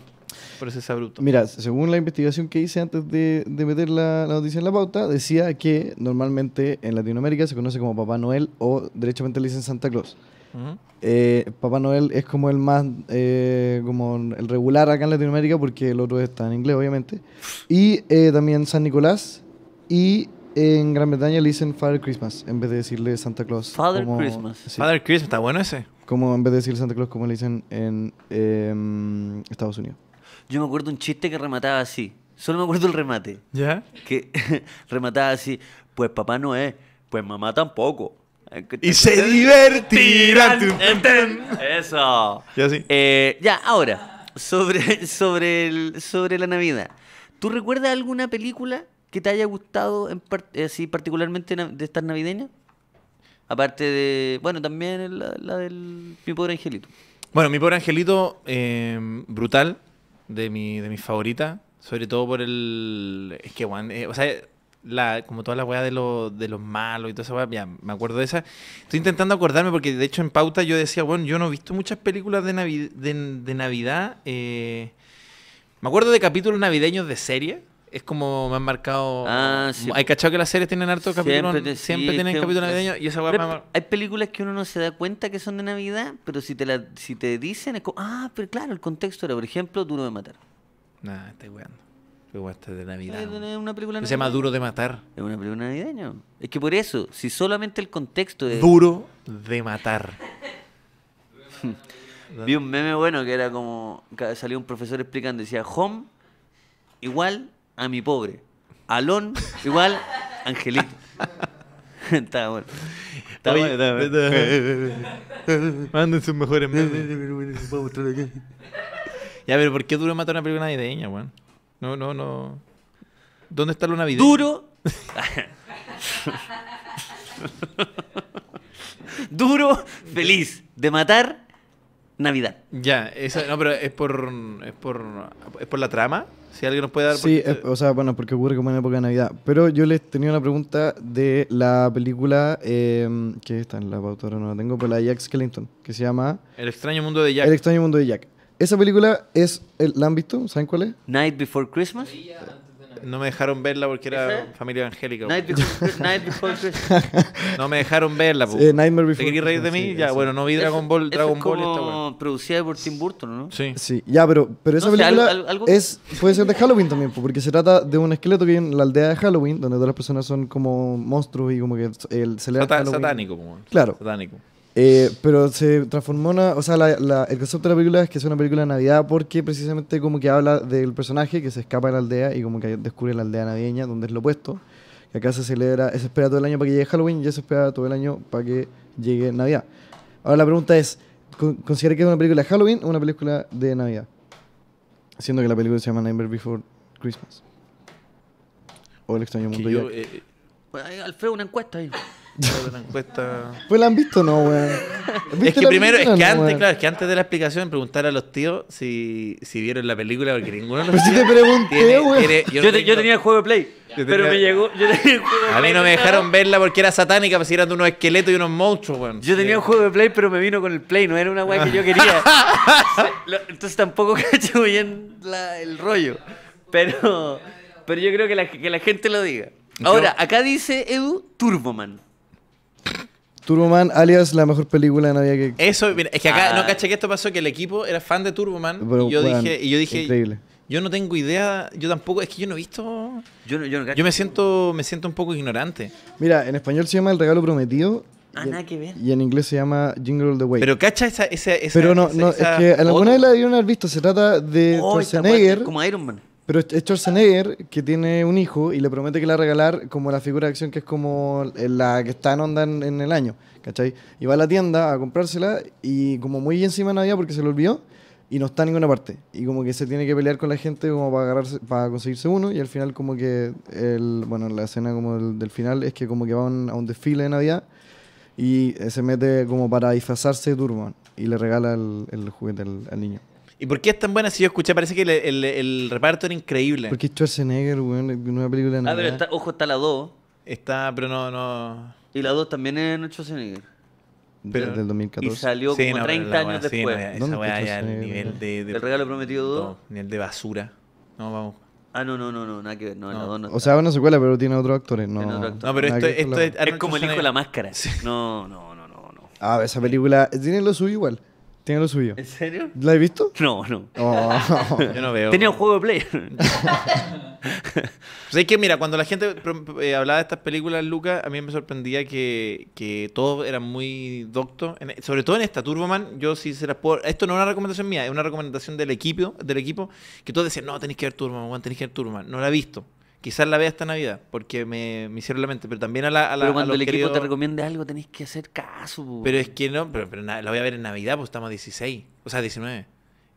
Por ese sabruto. Mira, según la investigación que hice antes de, meter la, noticia en la pauta, decía que normalmente en Latinoamérica se conoce como Papá Noel o derechamente le dicen Santa Claus. Eh, Papá Noel es como el más eh, como el regular acá en Latinoamérica porque el otro está en inglés obviamente y eh, también San Nicolás y en Gran Bretaña le dicen Father Christmas en vez de decirle Santa Claus. Father Christmas. Father Christmas, está bueno ese. Como en vez de decirle Santa Claus, como le dicen en em, Estados Unidos. Yo me acuerdo un chiste que remataba así. Solo me acuerdo el remate. ¿Ya? Que remataba así. Pues papá no es, pues mamá tampoco. Eh, y se divertirán. Eso. Ya, sí. Eh, ya, ahora, sobre, sobre, el, sobre la Navidad. ¿Tú recuerdas alguna película ¿Qué te haya gustado eh, así particularmente de estas navideñas? Aparte de, bueno, también la, del Mi Pobre Angelito. Bueno, Mi Pobre Angelito, eh, brutal, de, mi, de mis favoritas, sobre todo por el... Es que, bueno, eh, o sea, la, como toda la weá de, los malos y toda esa me acuerdo de esa. Estoy intentando acordarme porque de hecho en pauta yo decía, bueno, yo no he visto muchas películas de, Navidad. me acuerdo de capítulos navideños de serie es como me han marcado. Ah, sí. Hay cachado que las series tienen harto capítulos. Siempre, tienen capítulos navideños y esa Hay películas que uno no se da cuenta que son de Navidad, pero si te, la, si te dicen, es como, ah, pero claro, el contexto era, por ejemplo, Duro de Matar. Nah, estoy weando. de Navidad. Es una, película navideña. Se llama Duro de Matar. Es una película navideña. Es que por eso, si solamente el contexto es. Duro de Matar. Vi un meme bueno que era como. Salía un profesor explicando, decía, home igual a mi pobre. Alon igual Angelito. está bueno. Está bien está bueno. Manden sus mejores memes. ya, pero ¿por qué duro matar una película navideña, weón? No, no, no. ¿Dónde está lo navideño? Duro. duro, feliz de matar Navidad. Ya, esa, no, pero es por, es por, es por la trama. Si alguien nos puede dar. Sí, eh, o sea, bueno, porque ocurre como en época de Navidad. Pero yo les tenía una pregunta de la película eh, que está en la pautora, no la tengo, pero la de Jack Skellington, que se llama. El extraño mundo de Jack. El extraño mundo de Jack. Esa película es. ¿La han visto? ¿Saben cuál es? Night Before Christmas no me dejaron verla porque era familia evangélica. before, Christmas. no me dejaron verla. Sí, Before ¿Te querías reír de mí? ya, bueno, no vi Dragon Ball. Dragon es como Ball Producida por Tim Burton, ¿no? Sí. Sí, ya, pero, pero esa película Es, puede ser de Halloween también, porque se trata de un esqueleto que vive en la aldea de Halloween, donde todas las personas son como monstruos y como que el, se le da. satánico, como. Claro. Satánico. Eh, pero se transformó una. O sea, el concepto de la película es que es una película de Navidad porque precisamente como que habla del personaje que se escapa de la aldea y como que descubre la aldea navideña, donde es lo opuesto. Que acá se celebra, se espera todo el año para que llegue Halloween y se espera todo el año para que llegue Navidad. Ahora la pregunta es: ¿considera que es una película de Halloween o una película de Navidad? Siendo que la película se llama Never Before Christmas. O El extraño mundo Yo, eh, eh, pues, Alfredo, una encuesta ahí. Pues la han visto, no, weón. Es que primero, es que antes, claro, que antes de la explicación preguntar a los tíos si, vieron la película, porque ninguno lo te pregunté, yo, tenía el juego de Play. Pero me llegó. a mí no me dejaron verla porque era satánica, pues eran de unos esqueletos y unos monstruos, weón. Yo tenía un juego de Play, pero me vino con el Play, no era una weá que yo quería. Entonces tampoco cacho bien el rollo. Pero, pero yo creo que que la gente lo diga. Ahora, acá dice Edu Turboman. Turboman, alias la mejor película de Navidad que. Eso, mira, es que acá no ah. caché que esto pasó, que el equipo era fan de Turboman. Pero, yo dije, yo dije. Yo no tengo idea, yo tampoco, es que yo no he visto. Yo, yo, no yo me siento me siento un poco ignorante. Mira, en español se llama El Regalo Prometido. Ah, y, nada Y en inglés se llama Jingle All the Way. Pero cacha esa. esa, Pero no, no es que en alguna vez la debieron haber visto. Se trata de oh, Como Iron Man. Pero es Schwarzenegger que tiene un hijo y le promete que le va a regalar como la figura de acción que es como eh, la que está en onda en, el año, ¿cachai? Y va a la tienda a comprársela y como muy encima de Navidad porque se lo olvidó y no está en ninguna parte. Y como que se tiene que pelear con la gente como para, agarrarse, para conseguirse uno y al final como que, el, bueno, la escena como del, final es que como que van a un desfile de Navidad y eh, se mete como para disfrazarse de Turban y le regala el, juguete al niño. ¿Y por qué es tan buena si yo escuché? Parece que el, reparto era increíble. Porque Schwarzenegger, weón, una película de Ah, pero está, ojo, está la 2. Está, pero no, no. Y la 2 también es Schwarzenegger. Pero, del 2014. Y salió como 30 años después. esa weá ya el nivel de, ¿El regalo prometido 2? nivel de basura. No, vamos. Ah, no, no, no, no, nada que ver. No, o sea, una secuela, pero tiene otros actores. No, otro actor. no pero esto, esto, es, es como el hijo de la máscara. No, no, no, no, no. Ah, esa película tiene lo suyo igual. Tiene lo suyo. ¿En serio? ¿La he visto? No, no. Oh. Yo no veo. Tenía un juego de Play. Pues es que, mira, cuando la gente eh, hablaba de estas películas, Lucas, a mí me sorprendía que, que todos eran muy doctos. sobre todo en esta, Turboman, yo sí se las puedo... Esto no es una recomendación mía, es una recomendación del equipo, del equipo que todos decían, no, tenéis que ver Turboman, tenéis que ver Turboman. No la he visto quizás la vea esta Navidad, porque me, me hicieron la mente, pero también a la... A pero cuando el equipo te recomiende algo tenés que hacer caso. Pero es que no, pero, la voy a ver en Navidad, pues estamos a 16, o sea, 19.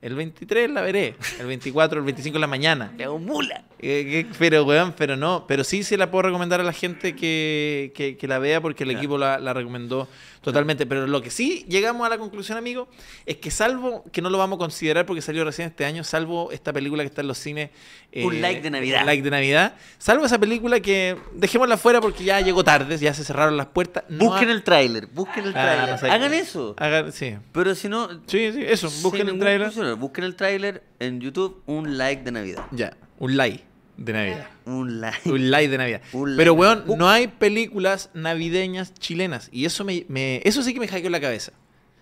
El 23 la veré, el 24, el 25 en la mañana. Le hago mula. Eh, eh, pero, weón, pero no. Pero sí se la puedo recomendar a la gente que, que, la vea porque el equipo la, la recomendó. Totalmente, pero lo que sí llegamos a la conclusión, amigo, es que salvo, que no lo vamos a considerar porque salió recién este año, salvo esta película que está en los cines. Eh, un like de Navidad. Un like de Navidad. Salvo esa película que dejémosla fuera porque ya llegó tarde, ya se cerraron las puertas. busquen el tráiler, busquen el ah, tráiler. Hagan eso. sí. Pero si no... Sí, sí, eso, busquen el tráiler. Busquen el tráiler en YouTube, un like de Navidad. Ya, un like de Navidad. Un like. Un like de Navidad. Pero, weón, no hay películas navideñas chilenas. Y eso me, eso sí que me hackeó la cabeza.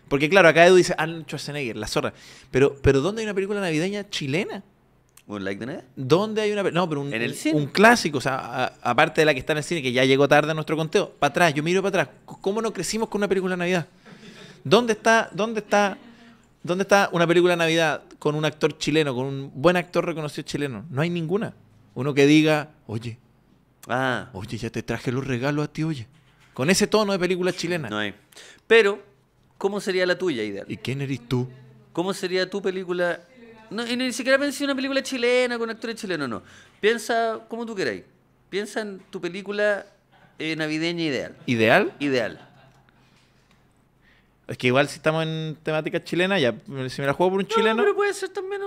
Porque, claro, acá Edu dice Arnold ah, Schwarzenegger, la zorra. Pero, pero ¿dónde hay una película navideña chilena? ¿Un like de Navidad? ¿Dónde hay una No, pero un, clásico. O sea, aparte de la que está en el cine, que ya llegó tarde a nuestro conteo. Para atrás, yo miro para atrás. ¿Cómo no crecimos con una película de Navidad? ¿Dónde está, dónde está, dónde está una película de Navidad con un actor chileno, con un buen actor reconocido chileno? No hay ninguna. Uno que diga, oye, ah. oye, ya te traje los regalos a ti, oye. Con ese tono de película chilena. No hay. Pero, ¿cómo sería la tuya, Ideal? ¿Y quién eres tú? ¿Cómo sería tu película? y ni siquiera pensé en una película chilena con actores chilenos, no. Piensa como tú queráis. Piensa en tu película eh, navideña ideal. ¿Ideal? Ideal. Es que igual si estamos en temática chilena, ya si me la juego por un no, chileno. Pero puede ser también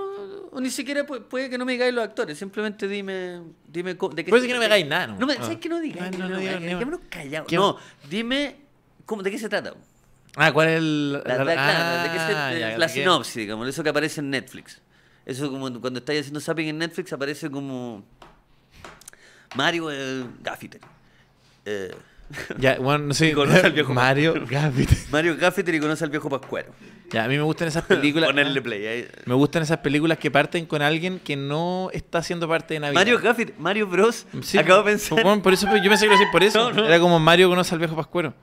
ni siquiera puede, que no me digáis los actores, simplemente dime, dime de qué Puede que no me digáis nada. No, no ¿sabes ah. que no digáis? No, no, no, dime cómo, de qué se trata. Ah, ¿cuál es el...? La, ah, de qué la sinopsis, digamos, eso que aparece en Netflix. Eso como cuando estáis haciendo zapping en Netflix aparece como Mario el Gaffiter. Eh, Y viejo Mario Gaffiter. Mario Gaffiter y conoce al viejo Pascuero. Ya, a mí me gustan esas películas. play Me gustan esas películas que parten con alguien que no está siendo parte de Navidad. Mario Gaffiter, Mario Bros. acabo de pensar. por eso, yo pensé que lo por eso. Era como Mario conoce al viejo Pascuero.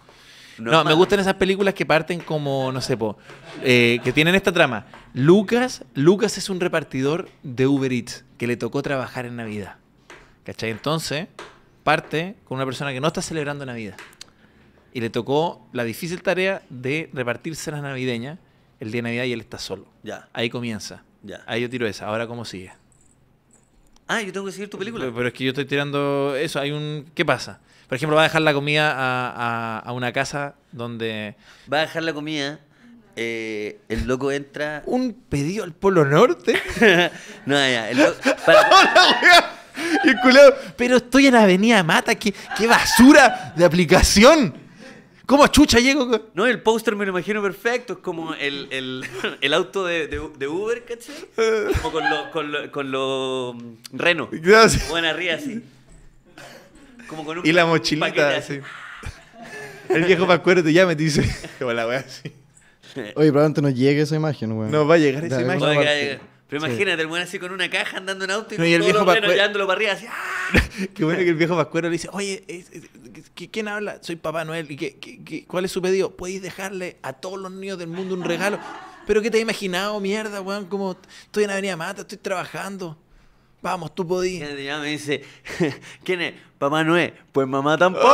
No, me gustan esas películas que parten como, no sé, po, eh, que tienen esta trama. Lucas, Lucas es un repartidor de Uber Eats que le tocó trabajar en Navidad. ¿Cachai? Entonces, parte con una persona que no está celebrando Navidad. Y le tocó la difícil tarea de repartirse las navideñas el día de Navidad y él está solo. Ya. Ahí comienza. Ya. Ahí yo tiro esa. Ahora, ¿cómo sigue? Ah, yo tengo que seguir tu película. Pero, es que yo estoy tirando eso. Hay un. ¿Qué pasa? Por ejemplo, va a dejar la comida a, una casa donde. Va a dejar la comida. Eh, el loco entra. ¿Un pedido al Polo Norte? no, ya. El loco... Para... pero estoy en la Avenida Mata, qué, qué basura de aplicación. ¿Cómo chucha llego? No, el póster me lo imagino perfecto. Es como el, el, el auto de, de, de, Uber, ¿caché? Como con los con lo, con lo mm, reno. Gracias. Buena ría, así. Como con un y la mochilita, El viejo me acuerdo ya me dice. Como la Oye, probablemente no llegue esa imagen, weón. No va a llegar esa a imagen. Pero imagínate, el buen así con una caja andando en auto y, el todo viejo Pascuero llevándolo para arriba así. ¡ah! Qué bueno que el viejo Pascuero le dice, oye, ¿quién habla? Soy Papá Noel. ¿Y qué, cuál es su pedido? ¿Podéis dejarle a todos los niños del mundo un ah. regalo? ¿Pero qué te has imaginado, mierda, weón? Como estoy en Avenida Mata, estoy trabajando. Vamos, tú podías. Ya me dice, ¿quién es? Papá Noé, pues mamá tampoco.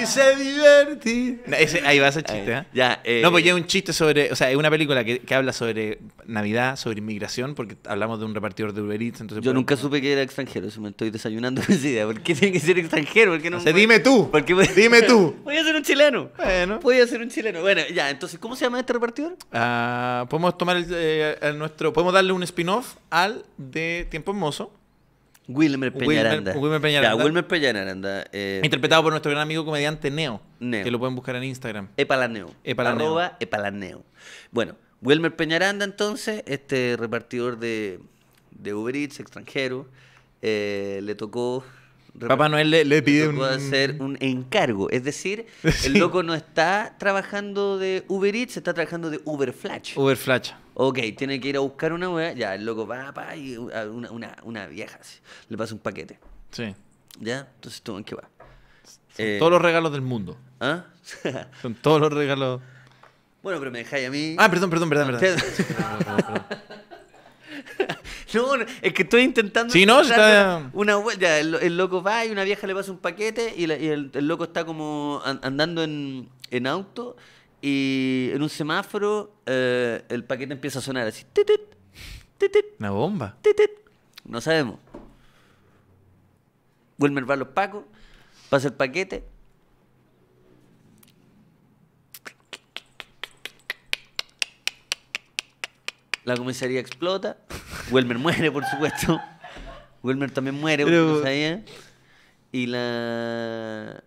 y se divertí. ahí va ese chiste, ¿eh? Ya, no, pues eh, ya es un chiste sobre, o sea, es una película que, habla sobre Navidad, sobre inmigración, porque hablamos de un repartidor de Uber Eats. Entonces yo nunca supe que era extranjero, eso me estoy desayunando esa idea. ¿Por qué tiene que ser extranjero? ¿Por qué no Se dime tú, dime tú. a ser un chileno. Bueno. a ser un chileno. Bueno, ya, entonces, ¿cómo se llama este repartidor? Uh, podemos tomar eh, nuestro, podemos darle un spin-off al de Tiempo Hermoso Wilmer Peñaranda. Wilmer, Peñaranda. Eh, Interpretado por nuestro gran amigo comediante Neo, Que lo pueden buscar en Instagram. Epalaneo. Epalaneo. Arroba Epalaneo. Bueno, Wilmer Peñaranda entonces, este repartidor de, Uber Eats extranjero, eh, le tocó... Papá Noel le, pide le tocó hacer un encargo. Es decir, el loco no está trabajando de Uber Eats, está trabajando de Uber Flash. Uber Flash. Ok, tiene que ir a buscar una weá. Ya, el loco va, va, y uh, una, una, una vieja le pasa un paquete. Sí. ¿Ya? Entonces tú en qué va. Son todos los eh, regalos del mundo. ¿Ah? Son todos los regalos. Bueno, pero me dejáis a mí. Ah, perdón, perdón, perdón, perdón. no, es que estoy intentando. Si no, está... Una El, el, loco va y una vieja le pasa un paquete y, y el, loco está como andando en, en auto y en un semáforo eh, el paquete empieza a sonar así. Una bomba. No sabemos. Wilmer va a los pacos, pasa el paquete. La comisaría explota. Wilmer muere, por supuesto. Wilmer también muere, sabía. Y la.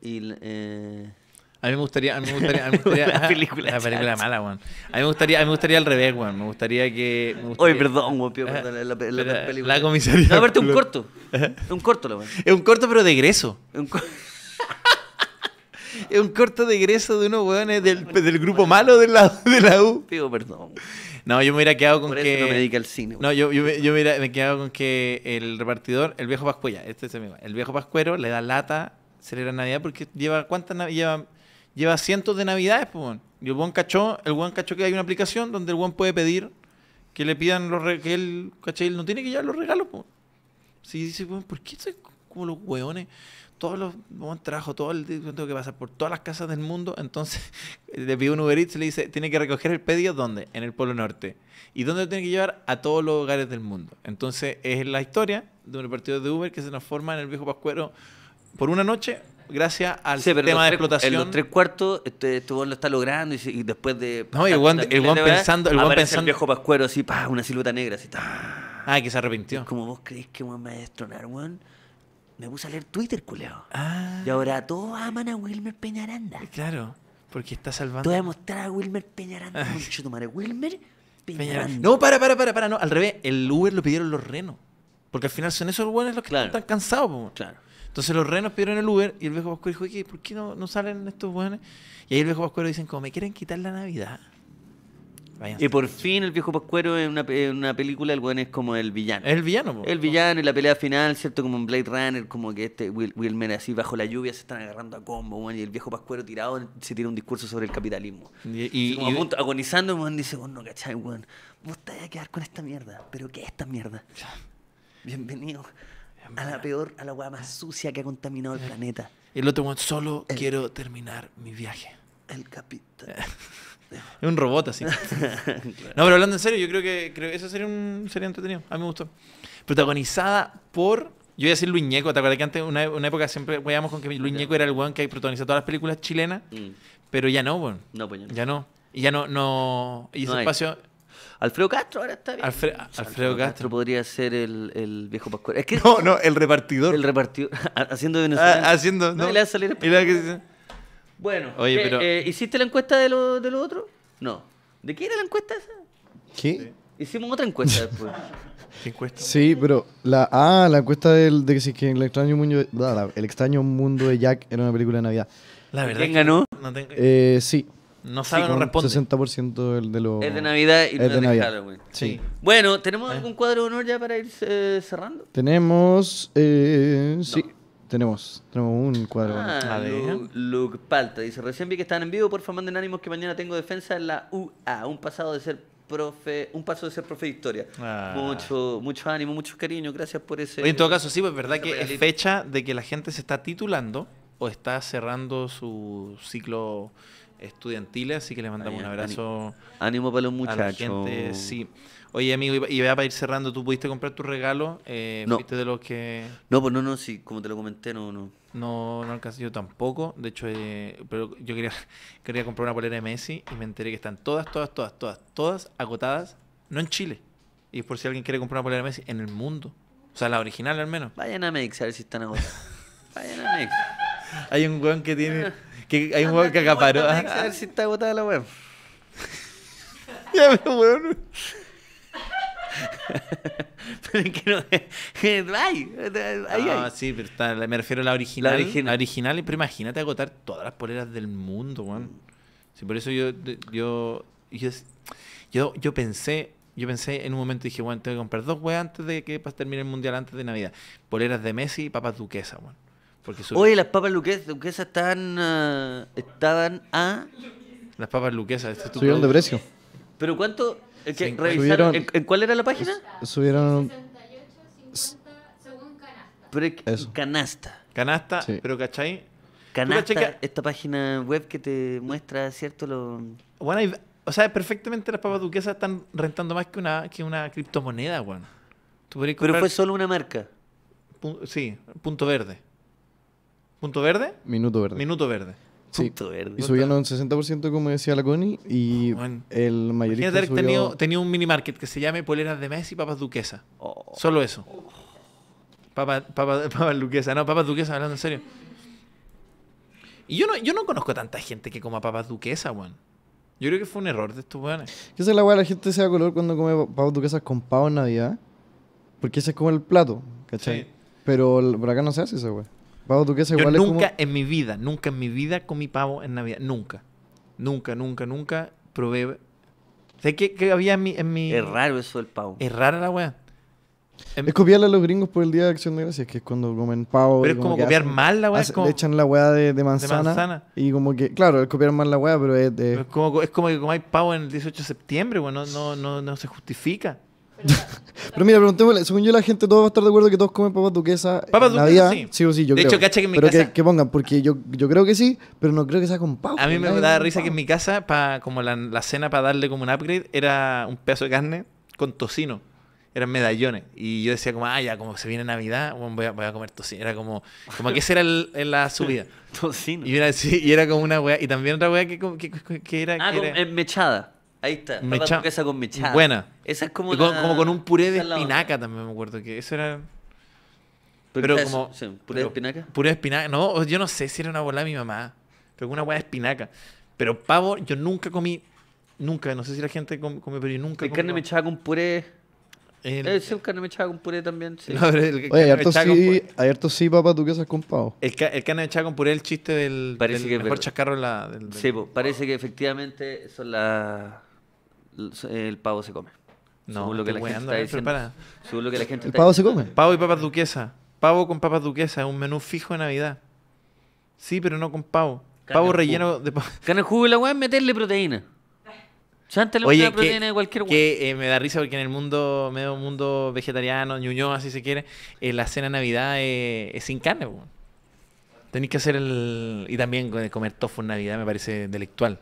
Y eh, a mí me gustaría, a mí me gustaría, a mí me gustaría la película, la película mala, weón. A mí me gustaría, a mí me gustaría al revés, weón. Me gustaría que. Ay, perdón, weón, perdón, la, la, comisaría. No, aparte un corto. Es un corto, weón. Es un corto, pero de egreso. Es un corto de egreso de unos hueones del, del, grupo malo de la, de la U. Digo, perdón. No, yo me hubiera quedado con que. No me dedica al cine. No, yo, yo, me, yo hubiera quedado con que el repartidor, el viejo Pascuella, este es el mismo, el viejo Pascuero le da lata celebra Navidad porque lleva. ¿Cuántas navidades Lleva lleva cientos de navidades, pues, Y el buen cachó, el buen cachó que hay una aplicación donde el buen puede pedir que le pidan los regalos, que él, cacho... Él no tiene que llevar los regalos, pues. Si dice, bueno, ¿por qué soy como los hueones? Todos los buen trabajo, todo el día, tengo que pasar por todas las casas del mundo. Entonces le pide un Uber Eats le dice, tiene que recoger el pedido ¿dónde? En el Polo Norte. ¿Y dónde lo tiene que llevar? A todos los hogares del mundo. Entonces es la historia de un partido de Uber que se transforma en el viejo pascuero por una noche gracias al tema de explotación. En los tres cuartos, este, este lo está logrando y, y después de. No, el one, pensando. El pensando. El viejo Pascuero así, pa, una silueta negra así. Ta. Ah, que se arrepintió. Como vos crees que vamos va a destronar, weón. Me puse a leer Twitter, culeo ah. Y ahora todos aman a Wilmer Peñaranda. Claro, porque está salvando. Te voy a mostrar a Wilmer Peñaranda, mucho tu madre. Wilmer Peñaranda. No, para, para, para, para, no. Al revés, el Uber lo pidieron los renos. Porque al final son esos buenos los que están cansados, Claro. Entonces los renos pidieron el Uber y el viejo Pascuero dijo, ¿por qué no, no salen estos buenos? Y ahí el viejo Pascuero dicen, como, me quieren quitar la Navidad. Y por fin el viejo Pascuero en una, una película, el buen es como el villano. el villano, El villano en la pelea final, ¿cierto? Como en Blade Runner, como que este Will, así bajo la lluvia se están agarrando a combo, Y el viejo Pascuero tirado se tira un discurso sobre el capitalismo. Y, agonizando, el weón dice, bueno oh, no, cachai, weón. Vos te vas a quedar con esta mierda. ¿Pero qué es esta mierda? Bienvenido a la peor, a la weá más sucia que ha contaminado el eh. planeta. el otro weón, solo quiero terminar mi viaje. El capítulo. es un robot así. No, pero hablando en serio, yo creo que, creo eso sería, un, sería entretenido. A mí me gustó. Protagonizada por yo voy a decir Luis ¿Te acuerdas que antes, una, una época, siempre veíamos con que Luis era el weón que protagonizaba todas las películas chilenas? Mm. Pero ya no, weón. No, pues ya no. Ya no. Y ya no, no. Y ese espacio. Alfredo Castro ahora está bien. Alfredo, Castro. podría ser el, el viejo Pascual. no, no, el repartidor. El repartidor. haciendo ah, Venezuela. haciendo. No, no. Le va a salir que... Bueno, Oye, pero... Eh, ¿hiciste la encuesta de lo, de otro? No. ¿De qué era la encuesta esa? ¿Qué? Hicimos otra encuesta después. ¿Qué encuesta? Sí, pero la ah, la encuesta del, de que sí, que el extraño mundo de, el extraño mundo de Jack era una película de Navidad. La verdad. ¿Quién ganó? No eh, sí. No sabe, no responde. 60% el de Es de Navidad y es de, Halloween. Sí. Bueno, ¿tenemos eh. algún cuadro de honor ya para ir eh, cerrando? Tenemos. Eh, sí. Tenemos, tenemos un cuadro. Ah, Luke, Luke, Palta dice, recién vi que están en vivo, por favor manden ánimos que mañana tengo defensa en la UA, un pasado de ser profe, un paso de ser profe de historia. Ah. Mucho, mucho ánimo, mucho cariño, gracias por ese. en todo caso, sí, pues es verdad que es fecha de que la gente se está titulando o está cerrando su ciclo estudiantiles, así que le mandamos un abrazo. Ánimo para los muchachos. sí. Oye, amigo, y vea para ir cerrando, ¿tú pudiste comprar tu regalo? Eh, no. de los que...? No, pues no, no, sí, como te lo comenté, no, no. No, no alcancé yo tampoco. De hecho, eh, pero yo quería, quería comprar una polera de Messi y me enteré que están todas, todas, todas, todas, todas agotadas, no en Chile. Y por si alguien quiere comprar una polera de Messi en el mundo. O sea, la original al menos. Vayan a Mex a ver si están agotadas. Vayan a Mex. Hay un weón que tiene Que hay un juego que acaparó. A ver si está agotada la web. ya, pero bueno. pero es que no. Ay, ay, ah, sí, pero está, me refiero a la original. La original. pero imagínate agotar todas las poleras del mundo, weón. Sí, por eso yo yo, yo, yo, pensé. Yo pensé en un momento, y dije, bueno, tengo que comprar dos weas antes de que termine el mundial, antes de Navidad. Poleras de Messi y papas duquesa, weón. Oye, las papas luques, luquesas ah, estaban, a... Las papas luquesas. Este subieron de precio. ¿Pero cuánto? ¿en, cuál era la página? Subieron... 68, 50, según canasta. Pero canasta. Canasta, pero ¿cachai? Canasta, esta página web que te muestra, ¿cierto? Lo... Bueno, o sea, perfectamente las papas duquesas están rentando más que una, que una criptomoneda, Bueno. Pero fue solo una marca. sí, punto verde. ¿Punto verde? Minuto verde. Minuto verde. Punto verde. Y subían un 60%, como decía la Connie, y ah, el mayorista tenía un mini que se llame Poleras de Messi y Papas Duquesa. Oh. Solo eso. Papas Duquesa. No, Papas Duquesa, hablando en serio. Y yo no, yo no conozco tanta gente que coma papas duquesa, weón. Yo creo que fue un error de estos weones. ¿Qué sé la weá, la gente se da color cuando come papas duquesas con pavo en Navidad. Porque ese es como el plato, ¿cachai? Pero por acá no se hace ese weá. Pavo igual Yo nunca en mi vida, nunca en mi vida comí pavo en Navidad. Nunca. Nunca, nunca, nunca probé. Sé que qué, había en mi, en mi, Es raro eso del pavo. Es rara la weá. En... Em, es copiarle a los gringos por el Día de Acción de Gracias, que es cuando comen pavo. Pero es como, copiar mal la weá. Le echan la weá de, manzana, Y como que, claro, es copiar mal la weá, pero es de... es, como, es como que comáis pavo en el 18 de septiembre, weón. no, no, no se justifica. Pero, mira, preguntémosle, según yo la gente, todo va a estar de acuerdo que todos comen papas duquesas. Papas duquesas, sí. sí, yo de hecho, cacha que en mi pero casa... Que, que pongan, porque yo, yo creo que sí, pero no creo que sea con papas. A mí me da risa que en mi casa, como la, cena para darle como un upgrade, era un pedazo de carne con tocino eran medallones. Y yo decía como, ah, ya, como se viene Navidad, voy, a, comer tocino. Era como, como que esa era la subida. tocino. Y era, como una weá. Y también otra weá que, era... Ah, mechada. Ahí está, papá, papa con mechada. Buena. Esa es como. Como con un puré de espinaca también me acuerdo que eso era. Pero, como. Sí, ¿Puré de espinaca? Puré de espinaca. No, yo no sé si era una bola de mi mamá. Pero una hueá de espinaca. Pero pavo, yo nunca comí. Nunca, no sé si la gente come, pero yo nunca. ¿El carne mechada con puré? El, eh, ser un el carne mechada con puré también. Sí. No, el, Oye, sí, tú sí, papá, tú que haces con pavo. El, carne mechada con puré es el chiste del, parece que Sí, parece que efectivamente son las el pavo se come. No, según lo que la gente está eh, lo que la gente ¿El pavo se come? Pavo y papas duquesa. Pavo con papas duquesa, es un menú fijo de Navidad. Sí, pero no con pavo. pavo relleno de pavo. Carne jugo la weá es meterle proteína. Oye, que, cualquier Que eh, me da risa porque en el mundo, medio mundo vegetariano, ñuño, así se quiere, eh, la cena de Navidad es, es sin carne, weón. Tenéis que hacer el. Y también comer tofu en Navidad me parece delictual.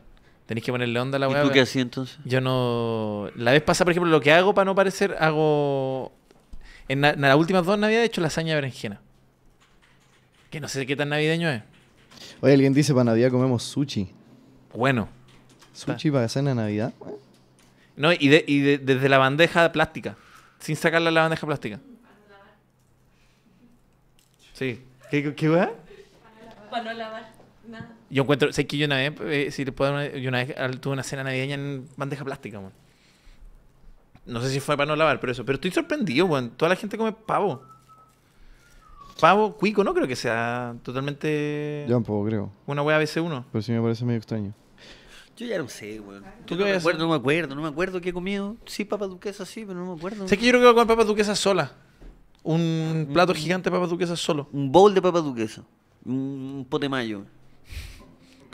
Tenéis que ponerle onda a la weá. ¿Y tú qué hacías Yo no. La vez pasa, por ejemplo, lo que hago para no parecer, hago. En, las últimas dos navidades he hecho lasaña de berenjena. Que no sé qué tan navideño es. Oye, alguien dice para Navidad comemos sushi. Bueno. ¿Sushi para cena de Navidad? No, y, de, desde la bandeja plástica. Sin sacarla la bandeja plástica. Sí. ¿Qué, qué, Para no lavar nada. Yo encuentro, sé que yo una vez, eh, si puedo, una, vez tuve una cena navideña en bandeja plástica, weón. No sé si fue para no lavar, pero eso. Pero estoy sorprendido, weón. Toda la gente come pavo. Pavo, cuico, no creo que sea totalmente. Yo tampoco creo. Una wea BC1. Pero sí me parece medio extraño. Yo ya no sé, weón. no me acuerdo, no me acuerdo, no me acuerdo qué he comido. Sí, Papa duquesa, sí, pero no me acuerdo. Sé que yo creo que voy a comer papas duquesas sola. Un mm. plato gigante de papas duquesas solo. Un bowl de Papa Duquesa. Un pote mayo.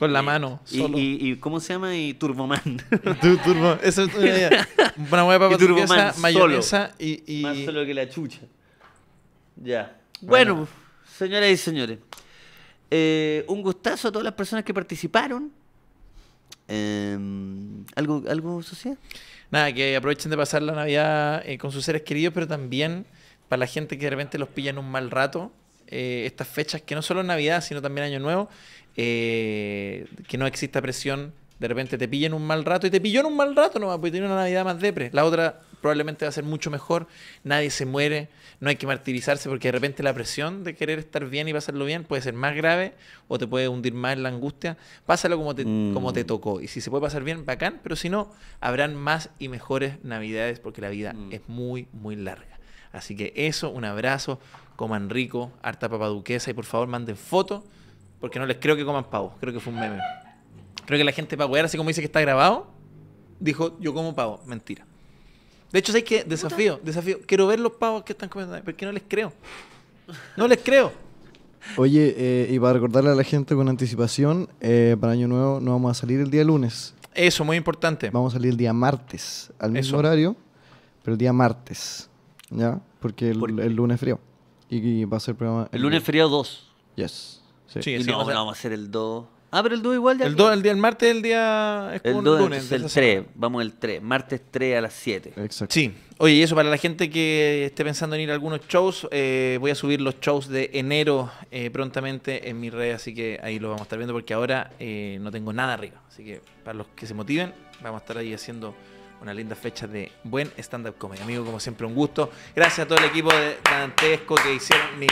Con la mano. Solo. Y, ¿Cómo se llama? Y Turboman. tu, turbo, eso es una idea. Una y, Más solo que la chucha. Ya. Bueno, señoras y señores. Eh, un gustazo a todas las personas que participaron. Em, ¿Algo, algo social? Nada, que aprovechen de pasar la Navidad eh, con sus seres queridos, pero también para la gente que de repente los pilla en un mal rato, eh, estas fechas, que no solo Navidad, sino también Año Nuevo, eh, que no exista presión, de repente te pillen un mal rato y te pilló en un mal rato nomás, porque tener una Navidad más depre. La otra probablemente va a ser mucho mejor, nadie se muere, no hay que martirizarse porque de repente la presión de querer estar bien y pasarlo bien puede ser más grave o te puede hundir más en la angustia. Pásalo como te, como te mm. tocó y si se puede pasar bien, bacán, pero si no, habrán más y mejores navidades porque la vida mm. es muy, muy larga. Así que eso, un abrazo, coman rico, harta papaduquesa y por favor manden fotos, porque no les creo que coman pavos creo que fue un meme. Creo que la gente para así como dice que está grabado, dijo yo como pavo, mentira. De hecho, ¿sabes que Desafío, desafío. Quiero ver los pavos que están comiendo, porque no les creo. No les creo. Oye, eh, y para recordarle a la gente con anticipación, eh, para Año Nuevo no vamos a salir el día lunes. Eso, muy importante. Vamos a salir el día martes, al mismo horario, pero el día martes. ¿ya? Porque el, lunes frío. Y, va a ser el programa. El lunes frío 2. Yes. Sí. Sí, Y no, vamos a- hacer el 2. Ah, pero el 2 igual ya. El, 2 el día martes, el día el 2 lunes. el 3. Vamos el 3. Martes 3 a las 7. Exacto. Sí, oye, y eso para la gente que esté pensando en ir a algunos shows, eh, voy a subir los shows de enero eh, prontamente en mi red, así que ahí lo vamos a estar viendo porque ahora eh, no tengo nada arriba. Así que para los que se motiven, vamos a estar ahí haciendo una linda fecha de buen stand-up comedy. Amigo, como siempre, un gusto. Gracias a todo el equipo de Dantesco que hicieron mi...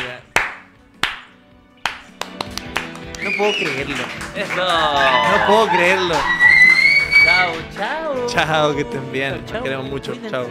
No puedo creerlo. No puedo creerlo. Chao, chao. Chao, que estén bien. queremos mucho. chao.